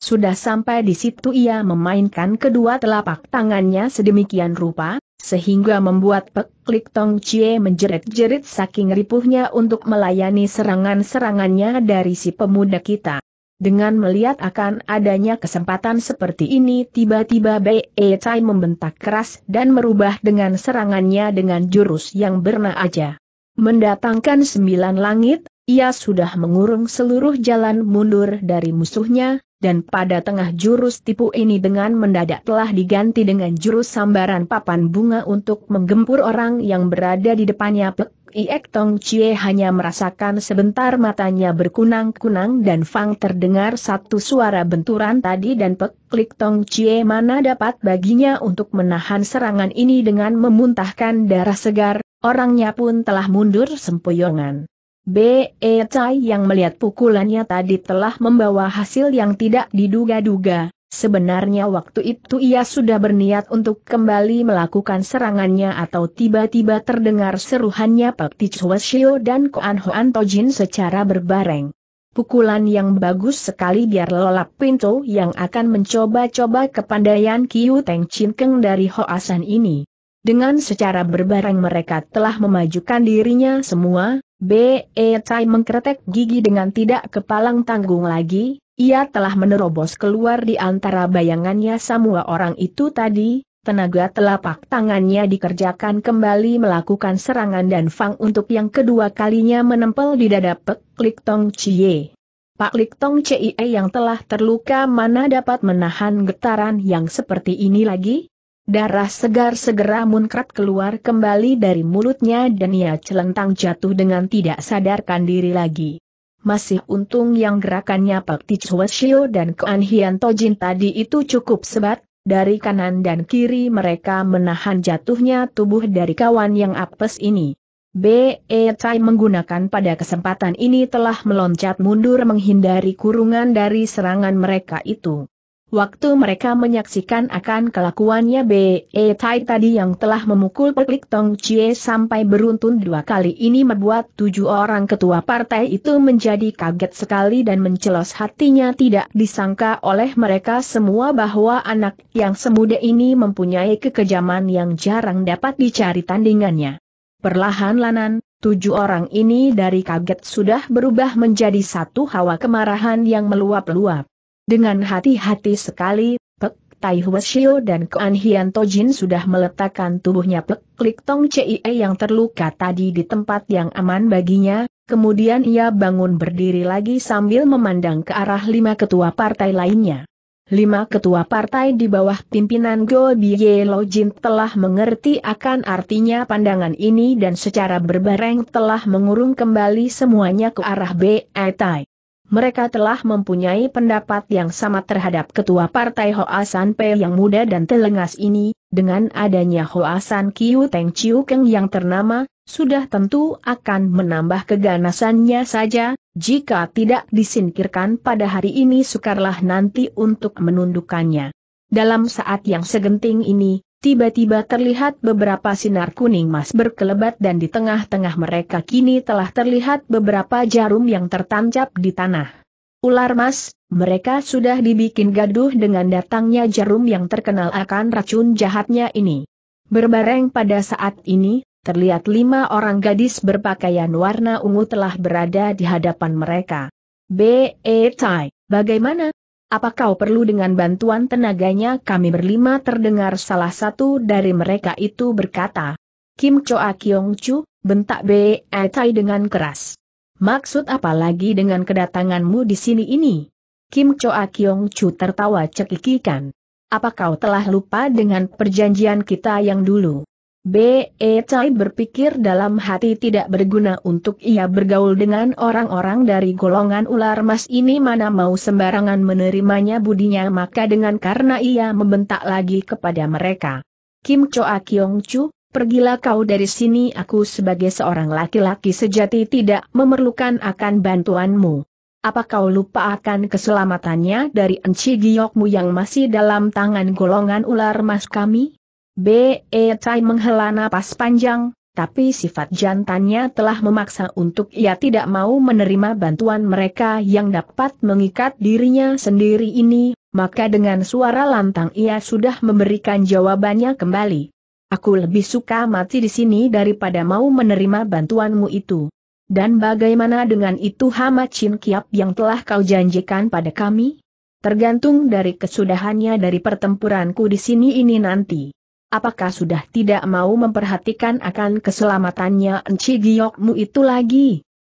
Speaker 1: Sudah sampai di situ ia memainkan kedua telapak tangannya sedemikian rupa, sehingga membuat peklik Klik Tong Chie menjerit-jerit saking ripuhnya untuk melayani serangan-serangannya dari si pemuda kita. Dengan melihat akan adanya kesempatan seperti ini tiba-tiba Bei Chai membentak keras dan merubah dengan serangannya dengan jurus yang aja. Mendatangkan sembilan langit, ia sudah mengurung seluruh jalan mundur dari musuhnya, dan pada tengah jurus tipu ini dengan mendadak telah diganti dengan jurus sambaran papan bunga untuk menggempur orang yang berada di depannya Pek Iek Tong Chie hanya merasakan sebentar matanya berkunang-kunang dan Fang terdengar satu suara benturan tadi dan Pek Klik Tong Chie mana dapat baginya untuk menahan serangan ini dengan memuntahkan darah segar, orangnya pun telah mundur sempoyongan. B. E. yang melihat pukulannya tadi telah membawa hasil yang tidak diduga-duga. Sebenarnya waktu itu ia sudah berniat untuk kembali melakukan serangannya atau tiba-tiba terdengar seruhannya Pak Tichua Shio dan Koan Hoan Tojin secara berbareng. Pukulan yang bagus sekali biar lolap pintu yang akan mencoba-coba kepandaian Kiu Teng Chin Keng dari Hoasan ini. Dengan secara berbareng mereka telah memajukan dirinya semua, B.E. Tai mengkretek gigi dengan tidak kepalang tanggung lagi, ia telah menerobos keluar di antara bayangannya semua orang itu tadi, tenaga telapak tangannya dikerjakan kembali melakukan serangan dan Fang untuk yang kedua kalinya menempel di dada Pek Lik Tong Chie. Pak Lik Tong Chie yang telah terluka mana dapat menahan getaran yang seperti ini lagi? Darah segar segera munkrat keluar kembali dari mulutnya dan ia celentang jatuh dengan tidak sadarkan diri lagi. Masih untung yang gerakannya Pak Shio dan Kuan Hian Tojin tadi itu cukup sebat, dari kanan dan kiri mereka menahan jatuhnya tubuh dari kawan yang apes ini. B.E. Tai menggunakan pada kesempatan ini telah meloncat mundur menghindari kurungan dari serangan mereka itu. Waktu mereka menyaksikan akan kelakuannya Be Tai tadi yang telah memukul peklik Tong Chie sampai beruntun dua kali ini membuat tujuh orang ketua partai itu menjadi kaget sekali dan mencelos hatinya tidak disangka oleh mereka semua bahwa anak yang semuda ini mempunyai kekejaman yang jarang dapat dicari tandingannya. Perlahan-lahan, Tujuh orang ini dari kaget sudah berubah menjadi satu hawa kemarahan yang meluap-luap. Dengan hati-hati sekali, Pek Tai Huashio dan Koan Hian Tojin sudah meletakkan tubuhnya Pek Klik Tong Cie yang terluka tadi di tempat yang aman baginya, kemudian ia bangun berdiri lagi sambil memandang ke arah lima ketua partai lainnya. Lima ketua partai di bawah pimpinan Go Biye Lojin telah mengerti akan artinya pandangan ini dan secara berbareng telah mengurung kembali semuanya ke arah B.E. Tai mereka telah mempunyai pendapat yang sama terhadap ketua partai Hoa San Pei yang muda dan telengas ini, dengan adanya Hoa San Kiu Teng Chiu Keng yang ternama, sudah tentu akan menambah keganasannya saja, jika tidak disingkirkan pada hari ini sukarlah nanti untuk menundukkannya. Dalam saat yang segenting ini, tiba-tiba terlihat beberapa sinar kuning emas berkelebat dan di tengah-tengah mereka kini telah terlihat beberapa jarum yang tertancap di tanah. Ular mas, mereka sudah dibikin gaduh dengan datangnya jarum yang terkenal akan racun jahatnya ini. Berbareng pada saat ini, terlihat lima orang gadis berpakaian warna ungu telah berada di hadapan mereka. B.E. Tai, bagaimana, apa kau perlu dengan bantuan tenaganya kami berlima terdengar salah satu dari mereka itu berkata. Kim Choa Kyong Chu, bentak Be Tai dengan keras. Maksud apa lagi dengan kedatanganmu di sini ini? Kim Choa Kyong Chu tertawa cekikikan. Apa kau telah lupa dengan perjanjian kita yang dulu? B.E. Cai berpikir dalam hati tidak berguna untuk ia bergaul dengan orang-orang dari golongan ular mas ini mana mau sembarangan menerimanya budinya maka dengan karena ia membentak lagi kepada mereka. Kim Choa Kyong Chu, pergilah kau dari sini aku sebagai seorang laki-laki sejati tidak memerlukan akan bantuanmu. Apa kau lupa akan keselamatannya dari enci giokmu yang masih dalam tangan golongan ular mas kami? B. E. Tai menghela napas panjang, tapi sifat jantannya telah memaksa untuk ia tidak mau menerima bantuan mereka yang dapat mengikat dirinya sendiri ini, maka dengan suara lantang ia sudah memberikan jawabannya kembali. Aku lebih suka mati di sini daripada mau menerima bantuanmu itu. Dan bagaimana dengan itu Hama Chin Kiap yang telah kau janjikan pada kami? Tergantung dari kesudahannya dari pertempuranku di sini ini nanti. Apakah sudah tidak mau memperhatikan akan keselamatannya Enci Giokmu itu lagi?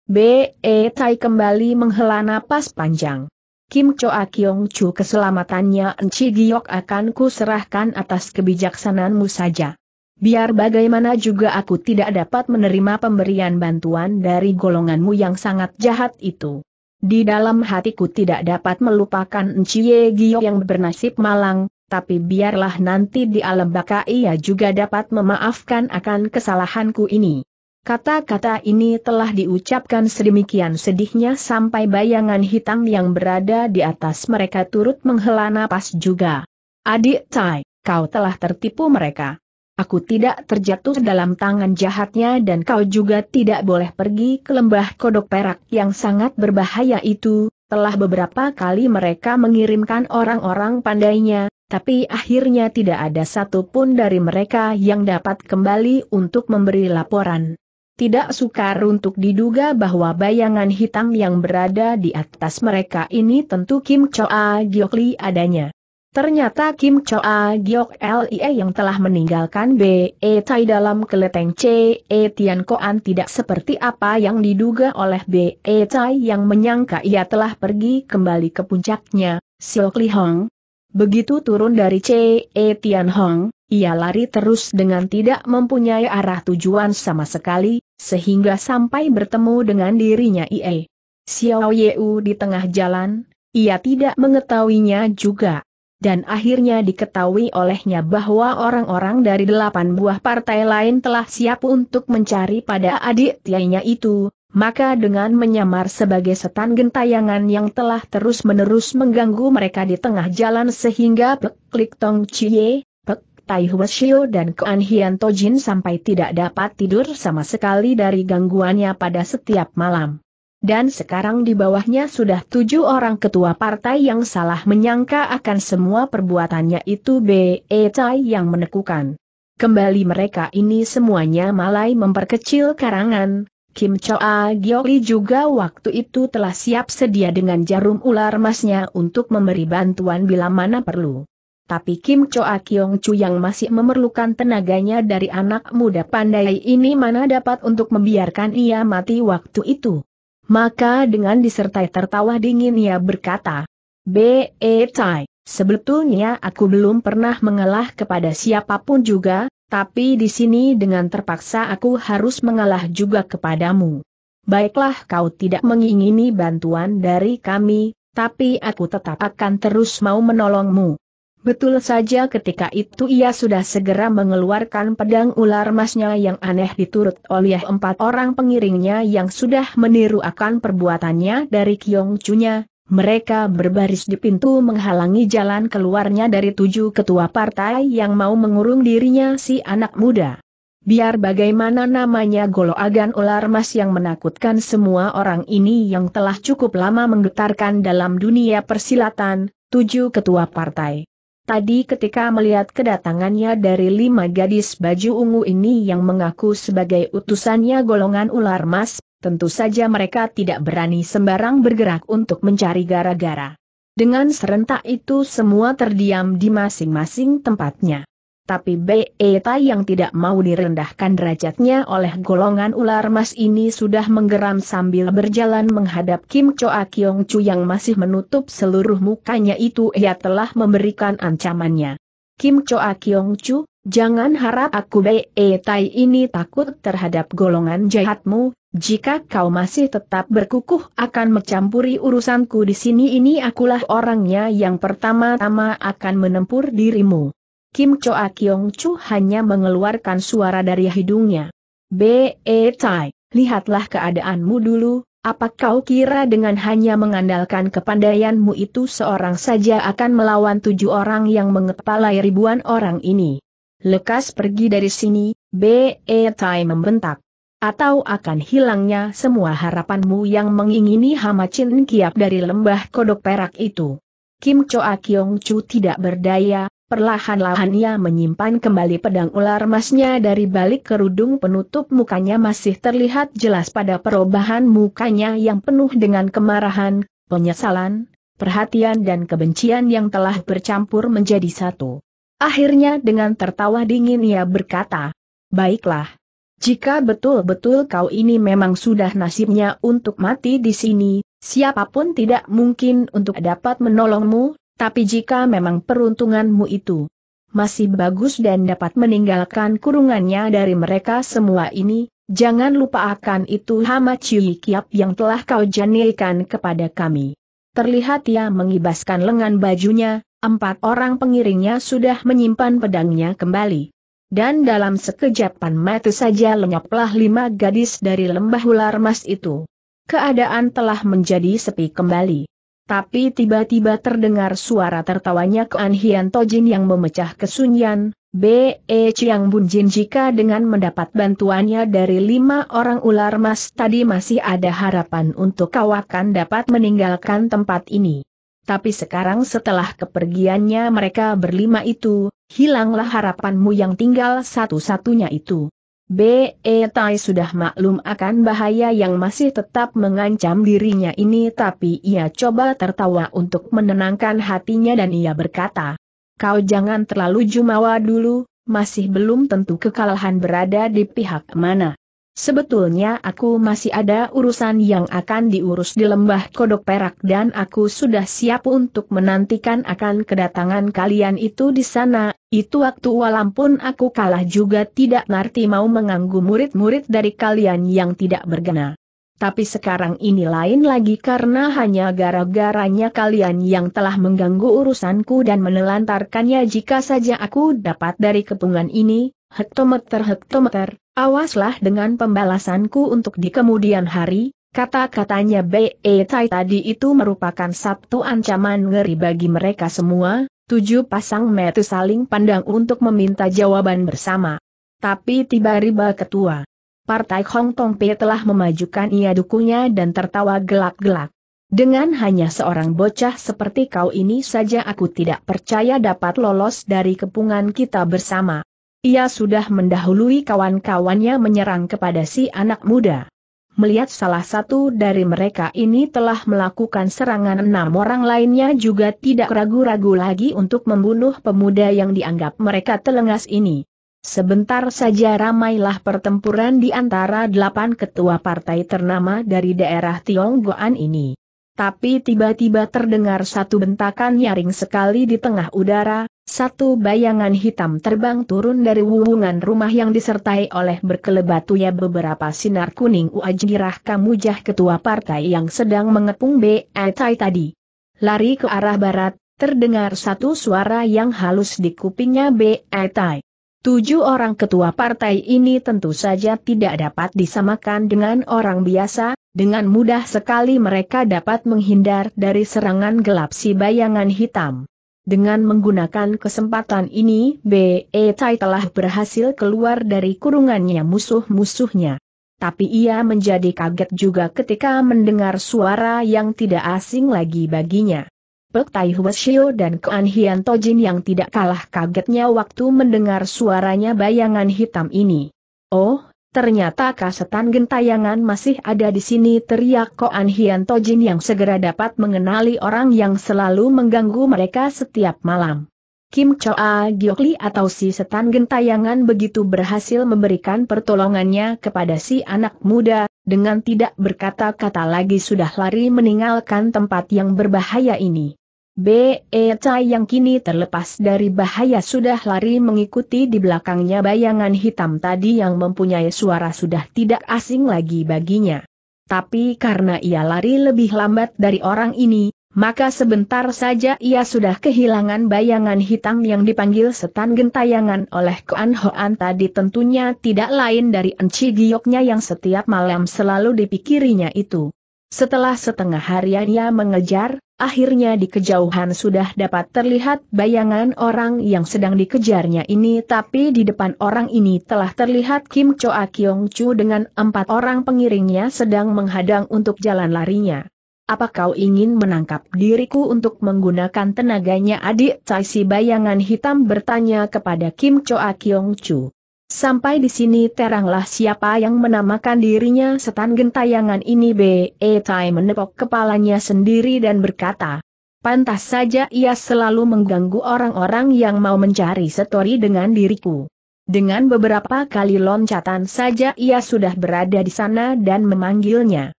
Speaker 1: B.E. Tai kembali menghela napas panjang. Kim Choa Kyong Chu keselamatannya Enci Giok akan kuserahkan atas kebijaksanaanmu saja. Biar bagaimana juga aku tidak dapat menerima pemberian bantuan dari golonganmu yang sangat jahat itu. Di dalam hatiku tidak dapat melupakan Enci Giok yang bernasib malang, tapi biarlah nanti di alam baka ia juga dapat memaafkan akan kesalahanku ini. Kata-kata ini telah diucapkan sedemikian sedihnya sampai bayangan hitam yang berada di atas mereka turut menghela napas juga. Adik Tai, kau telah tertipu mereka. Aku tidak terjatuh dalam tangan jahatnya dan kau juga tidak boleh pergi ke lembah kodok perak yang sangat berbahaya itu. Telah beberapa kali mereka mengirimkan orang-orang pandainya, tapi akhirnya tidak ada satupun dari mereka yang dapat kembali untuk memberi laporan. Tidak sukar untuk diduga bahwa bayangan hitam yang berada di atas mereka ini tentu Kim Choa Giok Li adanya. Ternyata Kim Choa Giok Lie yang telah meninggalkan B.E. Tai dalam keleteng C.E. Tian Koan tidak seperti apa yang diduga oleh B.E. Tai yang menyangka ia telah pergi kembali ke puncaknya, Siok Li Hong, Begitu turun dari C.E. Hong, ia lari terus dengan tidak mempunyai arah tujuan sama sekali, sehingga sampai bertemu dengan dirinya I.E. Xiao Yeu di tengah jalan, ia tidak mengetahuinya juga dan akhirnya diketahui olehnya bahwa orang-orang dari delapan buah partai lain telah siap untuk mencari pada adik tiainya itu, maka dengan menyamar sebagai setan gentayangan yang telah terus-menerus mengganggu mereka di tengah jalan sehingga Pek Klik Tong Chie, Pek Tai Huashio dan Koan Hian Tojin sampai tidak dapat tidur sama sekali dari gangguannya pada setiap malam. Dan sekarang di bawahnya sudah tujuh orang ketua partai yang salah menyangka akan semua perbuatannya itu B.E. Tai e yang menekukan. Kembali mereka ini semuanya malai memperkecil karangan, Kim Choa Gioli juga waktu itu telah siap sedia dengan jarum ular emasnya untuk memberi bantuan bila mana perlu. Tapi Kim Choa Kyong Chu yang masih memerlukan tenaganya dari anak muda pandai ini mana dapat untuk membiarkan ia mati waktu itu. Maka dengan disertai tertawa dingin ia berkata, B.E. Tai, sebetulnya aku belum pernah mengalah kepada siapapun juga, tapi di sini dengan terpaksa aku harus mengalah juga kepadamu. Baiklah kau tidak mengingini bantuan dari kami, tapi aku tetap akan terus mau menolongmu. Betul saja ketika itu ia sudah segera mengeluarkan pedang ular emasnya yang aneh diturut oleh empat orang pengiringnya yang sudah meniru akan perbuatannya dari Kyong Chunya, mereka berbaris di pintu menghalangi jalan keluarnya dari tujuh ketua partai yang mau mengurung dirinya si anak muda. Biar bagaimana namanya goloagan ular mas yang menakutkan semua orang ini yang telah cukup lama menggetarkan dalam dunia persilatan, tujuh ketua partai. Tadi ketika melihat kedatangannya dari lima gadis baju ungu ini yang mengaku sebagai utusannya golongan ular mas, Tentu saja mereka tidak berani sembarang bergerak untuk mencari gara-gara. Dengan serentak itu semua terdiam di masing-masing tempatnya. Tapi Beta yang tidak mau direndahkan derajatnya oleh golongan ular mas ini sudah menggeram sambil berjalan menghadap Kim Choa Kyong Chu yang masih menutup seluruh mukanya itu ia telah memberikan ancamannya. Kim Choa Kyong Chu, Jangan harap aku Be eh, Tai ini takut terhadap golongan jahatmu, jika kau masih tetap berkukuh akan mencampuri urusanku di sini ini akulah orangnya yang pertama-tama akan menempur dirimu. Kim Choa Kyong Chu hanya mengeluarkan suara dari hidungnya. Be Tai, lihatlah keadaanmu dulu, apa kau kira dengan hanya mengandalkan kepandaianmu itu seorang saja akan melawan tujuh orang yang mengepalai ribuan orang ini? lekas pergi dari sini, B.E. Tai membentak. Atau akan hilangnya semua harapanmu yang mengingini hama Chin Kiap dari lembah kodok perak itu. Kim Choa Kyong Chu tidak berdaya, perlahan-lahan ia menyimpan kembali pedang ular emasnya dari balik kerudung penutup mukanya masih terlihat jelas pada perubahan mukanya yang penuh dengan kemarahan, penyesalan, perhatian dan kebencian yang telah bercampur menjadi satu. Akhirnya dengan tertawa dingin ia berkata, Baiklah. Jika betul-betul kau ini memang sudah nasibnya untuk mati di sini, siapapun tidak mungkin untuk dapat menolongmu, tapi jika memang peruntunganmu itu masih bagus dan dapat meninggalkan kurungannya dari mereka semua ini, jangan lupa akan itu hama ciwi kiap yang telah kau janilkan kepada kami. Terlihat ia mengibaskan lengan bajunya, Empat orang pengiringnya sudah menyimpan pedangnya kembali. Dan dalam sekejapan mata saja lenyaplah lima gadis dari lembah ular mas itu. Keadaan telah menjadi sepi kembali. Tapi tiba-tiba terdengar suara tertawanya Kuan Hian Tojin yang memecah kesunyian, B.E. E Chiang Bunjin jika dengan mendapat bantuannya dari lima orang ular mas tadi masih ada harapan untuk kawakan dapat meninggalkan tempat ini. Tapi sekarang setelah kepergiannya mereka berlima itu, hilanglah harapanmu yang tinggal satu-satunya itu. B.E. Tai sudah maklum akan bahaya yang masih tetap mengancam dirinya ini tapi ia coba tertawa untuk menenangkan hatinya dan ia berkata, Kau jangan terlalu jumawa dulu, masih belum tentu kekalahan berada di pihak mana. Sebetulnya aku masih ada urusan yang akan diurus di lembah kodok perak dan aku sudah siap untuk menantikan akan kedatangan kalian itu di sana, itu waktu walaupun aku kalah juga tidak ngerti mau mengganggu murid-murid dari kalian yang tidak berguna. Tapi sekarang ini lain lagi karena hanya gara-garanya kalian yang telah mengganggu urusanku dan menelantarkannya jika saja aku dapat dari kepungan ini, hektometer-hektometer, awaslah dengan pembalasanku untuk di kemudian hari, Kata-katanya B.E. Tai tadi itu merupakan satu ancaman ngeri bagi mereka semua, tujuh pasang metu saling pandang untuk meminta jawaban bersama. Tapi tiba-tiba ketua. Partai Hong Tong P telah memajukan ia dukunya dan tertawa gelak-gelak. Dengan hanya seorang bocah seperti kau ini saja aku tidak percaya dapat lolos dari kepungan kita bersama. Ia sudah mendahului kawan-kawannya menyerang kepada si anak muda. Melihat salah satu dari mereka ini telah melakukan serangan enam orang lainnya juga tidak ragu-ragu lagi untuk membunuh pemuda yang dianggap mereka telengas ini. Sebentar saja ramailah pertempuran di antara delapan ketua partai ternama dari daerah Tionggoan ini. Tapi tiba-tiba terdengar satu bentakan nyaring sekali di tengah udara, satu bayangan hitam terbang turun dari wuhungan rumah yang disertai oleh berkelebatunya beberapa sinar kuning wajirah Kamujah ketua partai yang sedang mengepung Be Tai tadi. Lari ke arah barat, terdengar satu suara yang halus di kupingnya Be Tai. Tujuh orang ketua partai ini tentu saja tidak dapat disamakan dengan orang biasa, dengan mudah sekali mereka dapat menghindar dari serangan gelap si bayangan hitam. Dengan menggunakan kesempatan ini, B.E. Tai telah berhasil keluar dari kurungannya musuh-musuhnya. Tapi ia menjadi kaget juga ketika mendengar suara yang tidak asing lagi baginya. Pek Tai Huashio dan Kuan Hian Tojin yang tidak kalah kagetnya waktu mendengar suaranya bayangan hitam ini. Oh, Ternyata kasetan gentayangan masih ada di sini teriak Koan Hian Tojin yang segera dapat mengenali orang yang selalu mengganggu mereka setiap malam. Kim Choa Giokli atau si setan gentayangan begitu berhasil memberikan pertolongannya kepada si anak muda, dengan tidak berkata-kata lagi sudah lari meninggalkan tempat yang berbahaya ini. B. E. yang kini terlepas dari bahaya sudah lari mengikuti di belakangnya bayangan hitam tadi yang mempunyai suara sudah tidak asing lagi baginya. Tapi karena ia lari lebih lambat dari orang ini, maka sebentar saja ia sudah kehilangan bayangan hitam yang dipanggil setan gentayangan oleh Kuan Hoan tadi tentunya tidak lain dari enci gioknya yang setiap malam selalu dipikirinya itu. Setelah setengah harian ia mengejar, akhirnya di kejauhan sudah dapat terlihat bayangan orang yang sedang dikejarnya ini tapi di depan orang ini telah terlihat Kim Choa Kyong Chu dengan empat orang pengiringnya sedang menghadang untuk jalan larinya. Apa kau ingin menangkap diriku untuk menggunakan tenaganya adik Tai si bayangan hitam bertanya kepada Kim Choa Kyong Chu. Sampai di sini teranglah siapa yang menamakan dirinya setan gentayangan ini B.E. Tai menepok kepalanya sendiri dan berkata, Pantas saja ia selalu mengganggu orang-orang yang mau mencari setori dengan diriku. Dengan beberapa kali loncatan saja ia sudah berada di sana dan memanggilnya.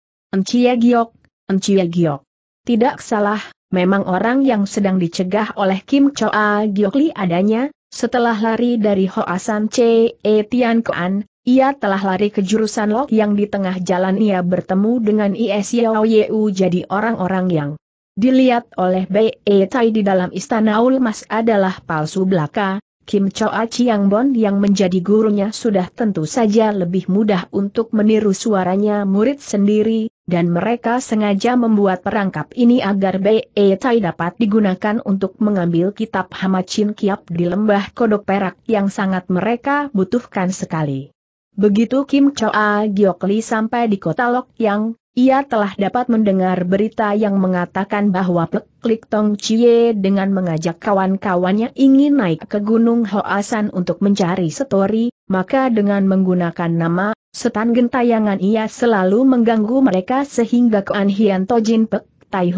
Speaker 1: Encia Giok, Encia Giok. Tidak salah, memang orang yang sedang dicegah oleh Kim Choa Giokli adanya, setelah lari dari Hoasan C. E. Tian Kuan, ia telah lari ke jurusan Lok yang di tengah jalan ia bertemu dengan Is Yao Yeu jadi orang-orang yang dilihat oleh E. Tai di dalam istana Ulmas adalah palsu belaka, Kim Choa Chiang Bon yang menjadi gurunya sudah tentu saja lebih mudah untuk meniru suaranya murid sendiri, dan mereka sengaja membuat perangkap ini agar Bei Tai e dapat digunakan untuk mengambil kitab Hama Chin Kiap di lembah kodok perak yang sangat mereka butuhkan sekali. Begitu Kim Choa Giokli sampai di kota Lok Yang, ia telah dapat mendengar berita yang mengatakan bahwa Pek Klik Tong Chie dengan mengajak kawan-kawannya ingin naik ke Gunung Hoasan untuk mencari setori, maka dengan menggunakan nama, setan gentayangan ia selalu mengganggu mereka sehingga Kuan Hian Tojin Pek Tai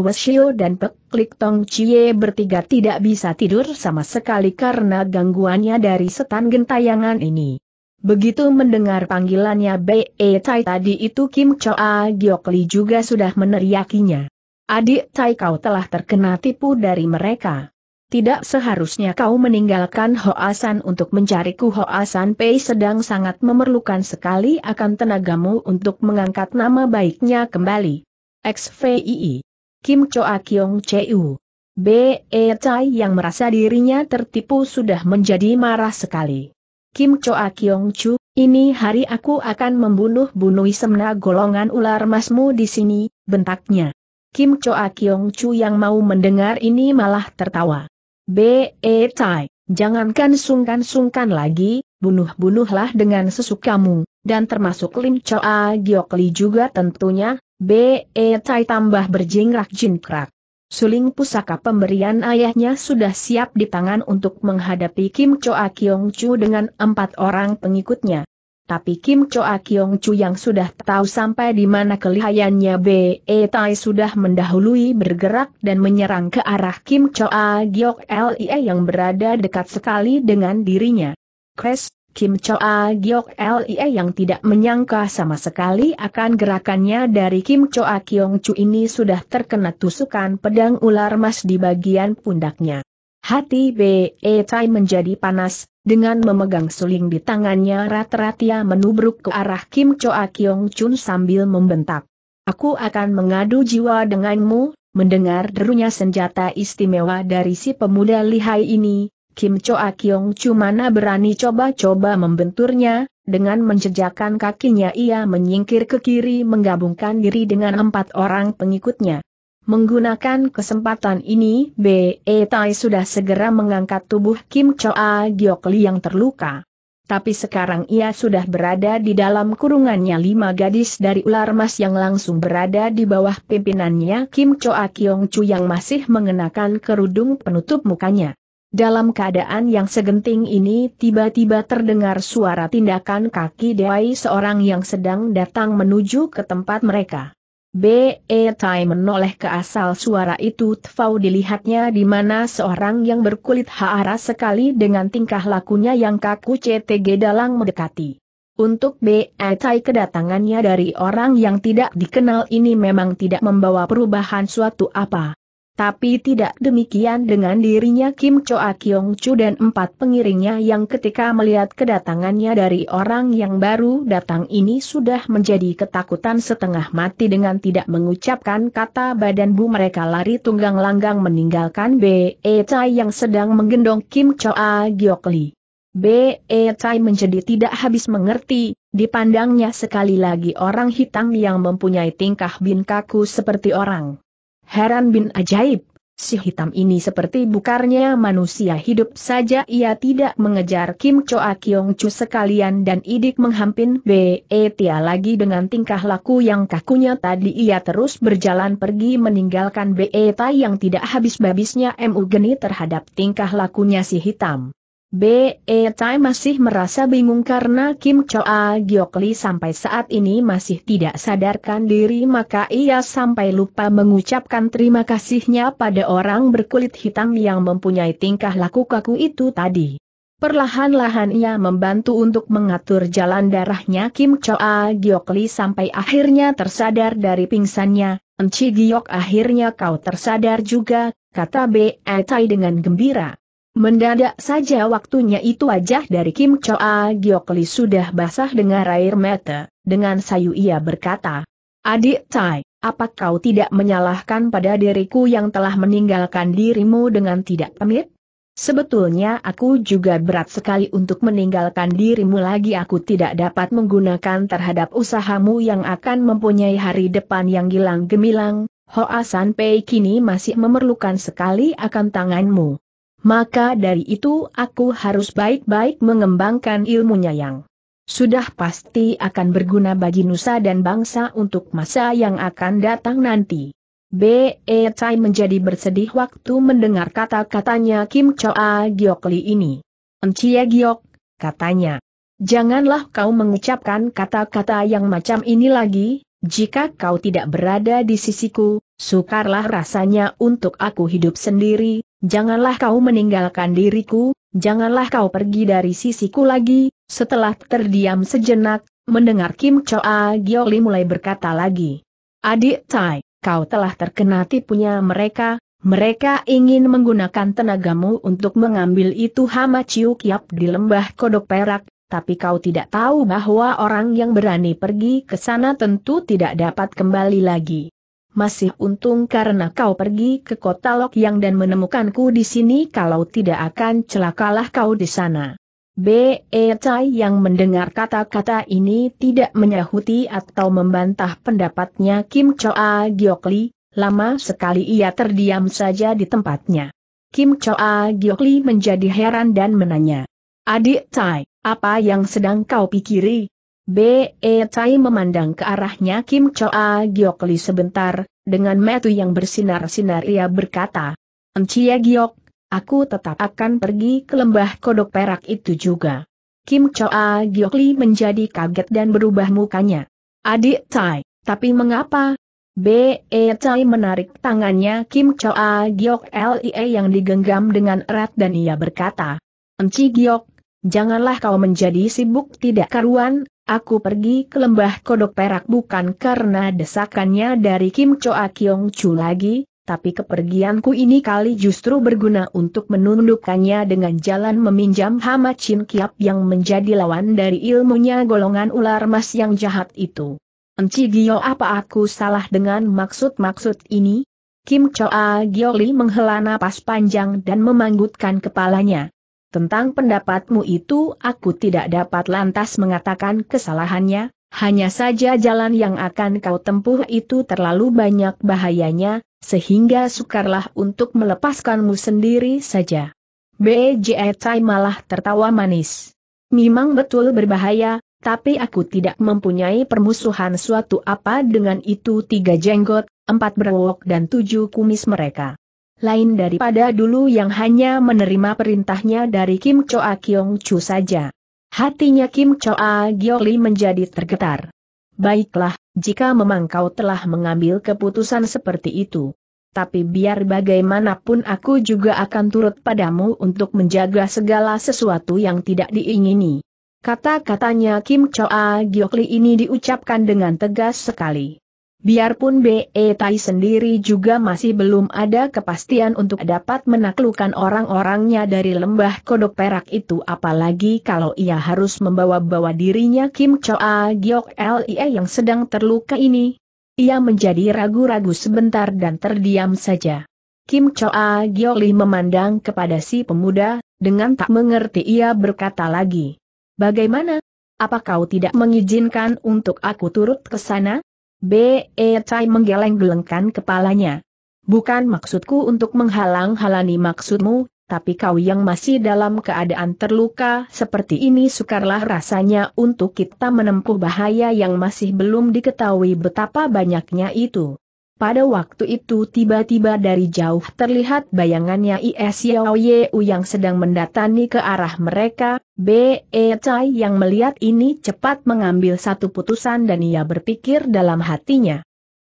Speaker 1: dan Pek Klik Tong Chie bertiga tidak bisa tidur sama sekali karena gangguannya dari setan gentayangan ini. Begitu mendengar panggilannya Bei Tai e tadi itu Kim Choa Giok juga sudah meneriakinya. Adik Tai kau telah terkena tipu dari mereka. Tidak seharusnya kau meninggalkan Hoasan untuk mencariku Hoasan Pei sedang sangat memerlukan sekali akan tenagamu untuk mengangkat nama baiknya kembali. Xvii. Kim Choa Kyong Cheu Bei Tai e yang merasa dirinya tertipu sudah menjadi marah sekali. Kim Choa Kyong Chu, ini hari aku akan membunuh-bunuh semna golongan ular masmu di sini, bentaknya. Kim Choa Kyong Chu yang mau mendengar ini malah tertawa. B.E. Tai, jangankan sungkan-sungkan lagi, bunuh-bunuhlah dengan sesukamu, dan termasuk Lim Choa Giokli juga tentunya, B.E. Tai tambah berjingrak jingkrak. Suling pusaka pemberian ayahnya sudah siap di tangan untuk menghadapi Kim Choa Kyong Chu dengan empat orang pengikutnya. Tapi Kim Choa Kyong Chu yang sudah tahu sampai di mana kelihayannya B.E. Tai sudah mendahului bergerak dan menyerang ke arah Kim Choa Giok L.I.E. yang berada dekat sekali dengan dirinya. Kres, Kim Choa Giok Lee yang tidak menyangka sama sekali akan gerakannya dari Kim Choa Kyong Chu ini sudah terkena tusukan pedang ular emas di bagian pundaknya. Hati B.E. Tai menjadi panas, dengan memegang suling di tangannya rat ia menubruk ke arah Kim Choa Kyong Chun sambil membentak. Aku akan mengadu jiwa denganmu, mendengar derunya senjata istimewa dari si pemuda lihai ini, Kim Choa Kyong cumana berani coba-coba membenturnya, dengan menjejakkan kakinya ia menyingkir ke kiri menggabungkan diri dengan empat orang pengikutnya. Menggunakan kesempatan ini, B.E. Tai sudah segera mengangkat tubuh Kim Choa Giokli yang terluka. Tapi sekarang ia sudah berada di dalam kurungannya lima gadis dari ular emas yang langsung berada di bawah pimpinannya Kim Choa Kyong Chu yang masih mengenakan kerudung penutup mukanya. Dalam keadaan yang segenting ini tiba-tiba terdengar suara tindakan kaki Dewai seorang yang sedang datang menuju ke tempat mereka. B.E. Tai menoleh ke asal suara itu Tfau dilihatnya di mana seorang yang berkulit haara sekali dengan tingkah lakunya yang kaku CTG dalang mendekati. Untuk B.E. Tai kedatangannya dari orang yang tidak dikenal ini memang tidak membawa perubahan suatu apa. Tapi tidak demikian dengan dirinya Kim Choa Kyong Chu dan empat pengiringnya yang ketika melihat kedatangannya dari orang yang baru datang ini sudah menjadi ketakutan setengah mati dengan tidak mengucapkan kata badan bu mereka lari tunggang langgang meninggalkan B.E. E Chai yang sedang menggendong Kim Choa Gyok Lee. B.E. E Chai menjadi tidak habis mengerti, dipandangnya sekali lagi orang hitam yang mempunyai tingkah bin kaku seperti orang Heran bin ajaib, si hitam ini seperti bukarnya manusia hidup saja ia tidak mengejar Kim Choa Kyong Chu sekalian dan idik menghampin Be Tia lagi dengan tingkah laku yang kakunya tadi ia terus berjalan pergi meninggalkan Be yang tidak habis-babisnya M.U. geni terhadap tingkah lakunya si hitam. Be Tai masih merasa bingung karena Kim Choa Giokli sampai saat ini masih tidak sadarkan diri maka ia sampai lupa mengucapkan terima kasihnya pada orang berkulit hitam yang mempunyai tingkah laku kaku itu tadi. Perlahan-lahan ia membantu untuk mengatur jalan darahnya Kim Choa Giokli sampai akhirnya tersadar dari pingsannya, Enci Giok akhirnya kau tersadar juga, kata Be Tai dengan gembira. Mendadak saja waktunya itu wajah dari Kim Choa Giokli sudah basah dengan air mata, dengan sayu ia berkata, Adik Tai, apa kau tidak menyalahkan pada diriku yang telah meninggalkan dirimu dengan tidak pamit? Sebetulnya aku juga berat sekali untuk meninggalkan dirimu lagi aku tidak dapat menggunakan terhadap usahamu yang akan mempunyai hari depan yang gilang gemilang, Hoa Sanpei Pei kini masih memerlukan sekali akan tanganmu maka dari itu aku harus baik-baik mengembangkan ilmunya yang sudah pasti akan berguna bagi nusa dan bangsa untuk masa yang akan datang nanti. B.E. Tsai menjadi bersedih waktu mendengar kata-katanya Kim Choa Giok Li ini. Encia Giok, katanya. Janganlah kau mengucapkan kata-kata yang macam ini lagi, jika kau tidak berada di sisiku, sukarlah rasanya untuk aku hidup sendiri, janganlah kau meninggalkan diriku, janganlah kau pergi dari sisiku lagi, setelah terdiam sejenak, mendengar Kim Choa Gioli mulai berkata lagi. Adik Tai, kau telah terkena tipunya mereka, mereka ingin menggunakan tenagamu untuk mengambil itu hama ciu kiap di lembah kodok perak, tapi kau tidak tahu bahwa orang yang berani pergi ke sana tentu tidak dapat kembali lagi masih untung karena kau pergi ke kota Lok Yang dan menemukanku di sini kalau tidak akan celakalah kau di sana. Be cai yang mendengar kata-kata ini tidak menyahuti atau membantah pendapatnya Kim Choa Giokli, lama sekali ia terdiam saja di tempatnya. Kim Choa Giokli menjadi heran dan menanya, Adik Tai, apa yang sedang kau pikiri? B.E. Tai memandang ke arahnya Kim Choa Giok Li sebentar, dengan metu yang bersinar-sinar ia berkata, Encia Giok, aku tetap akan pergi ke lembah kodok perak itu juga. Kim Choa Giok Li menjadi kaget dan berubah mukanya. Adik Tai, tapi mengapa? B.E. Tai menarik tangannya Kim Choa Giok L.I.E. yang digenggam dengan erat dan ia berkata, Enci Giok, janganlah kau menjadi sibuk tidak karuan, Aku pergi ke lembah kodok perak bukan karena desakannya dari Kim Choa Kyong Chu lagi, tapi kepergianku ini kali justru berguna untuk menundukkannya dengan jalan meminjam Hama Chin Kiap yang menjadi lawan dari ilmunya golongan ular mas yang jahat itu. Enci Gio apa aku salah dengan maksud-maksud ini? Kim Choa Gyo-li menghela napas panjang dan memanggutkan kepalanya. Tentang pendapatmu itu aku tidak dapat lantas mengatakan kesalahannya, hanya saja jalan yang akan kau tempuh itu terlalu banyak bahayanya, sehingga sukarlah untuk melepaskanmu sendiri saja. B.J. malah tertawa manis. Memang betul berbahaya, tapi aku tidak mempunyai permusuhan suatu apa dengan itu tiga jenggot, empat berwok dan tujuh kumis mereka lain daripada dulu yang hanya menerima perintahnya dari Kim Choa Kyong Chu saja. Hatinya Kim Choa Gioli menjadi tergetar. Baiklah, jika memang kau telah mengambil keputusan seperti itu. Tapi biar bagaimanapun aku juga akan turut padamu untuk menjaga segala sesuatu yang tidak diingini. Kata-katanya Kim Choa Giokli ini diucapkan dengan tegas sekali. Biarpun B.E. Tai sendiri juga masih belum ada kepastian untuk dapat menaklukkan orang-orangnya dari lembah kodok perak itu apalagi kalau ia harus membawa-bawa dirinya Kim Choa Giok Lie yang sedang terluka ini. Ia menjadi ragu-ragu sebentar dan terdiam saja. Kim Choa Giok Li memandang kepada si pemuda, dengan tak mengerti ia berkata lagi. Bagaimana? Apa kau tidak mengizinkan untuk aku turut ke sana? Be, E. Tai menggeleng-gelengkan kepalanya. Bukan maksudku untuk menghalang-halani maksudmu, tapi kau yang masih dalam keadaan terluka seperti ini sukarlah rasanya untuk kita menempuh bahaya yang masih belum diketahui betapa banyaknya itu. Pada waktu itu tiba-tiba dari jauh terlihat bayangannya Is Yao Yeu yang sedang mendatangi ke arah mereka, Be Chai yang melihat ini cepat mengambil satu putusan dan ia berpikir dalam hatinya.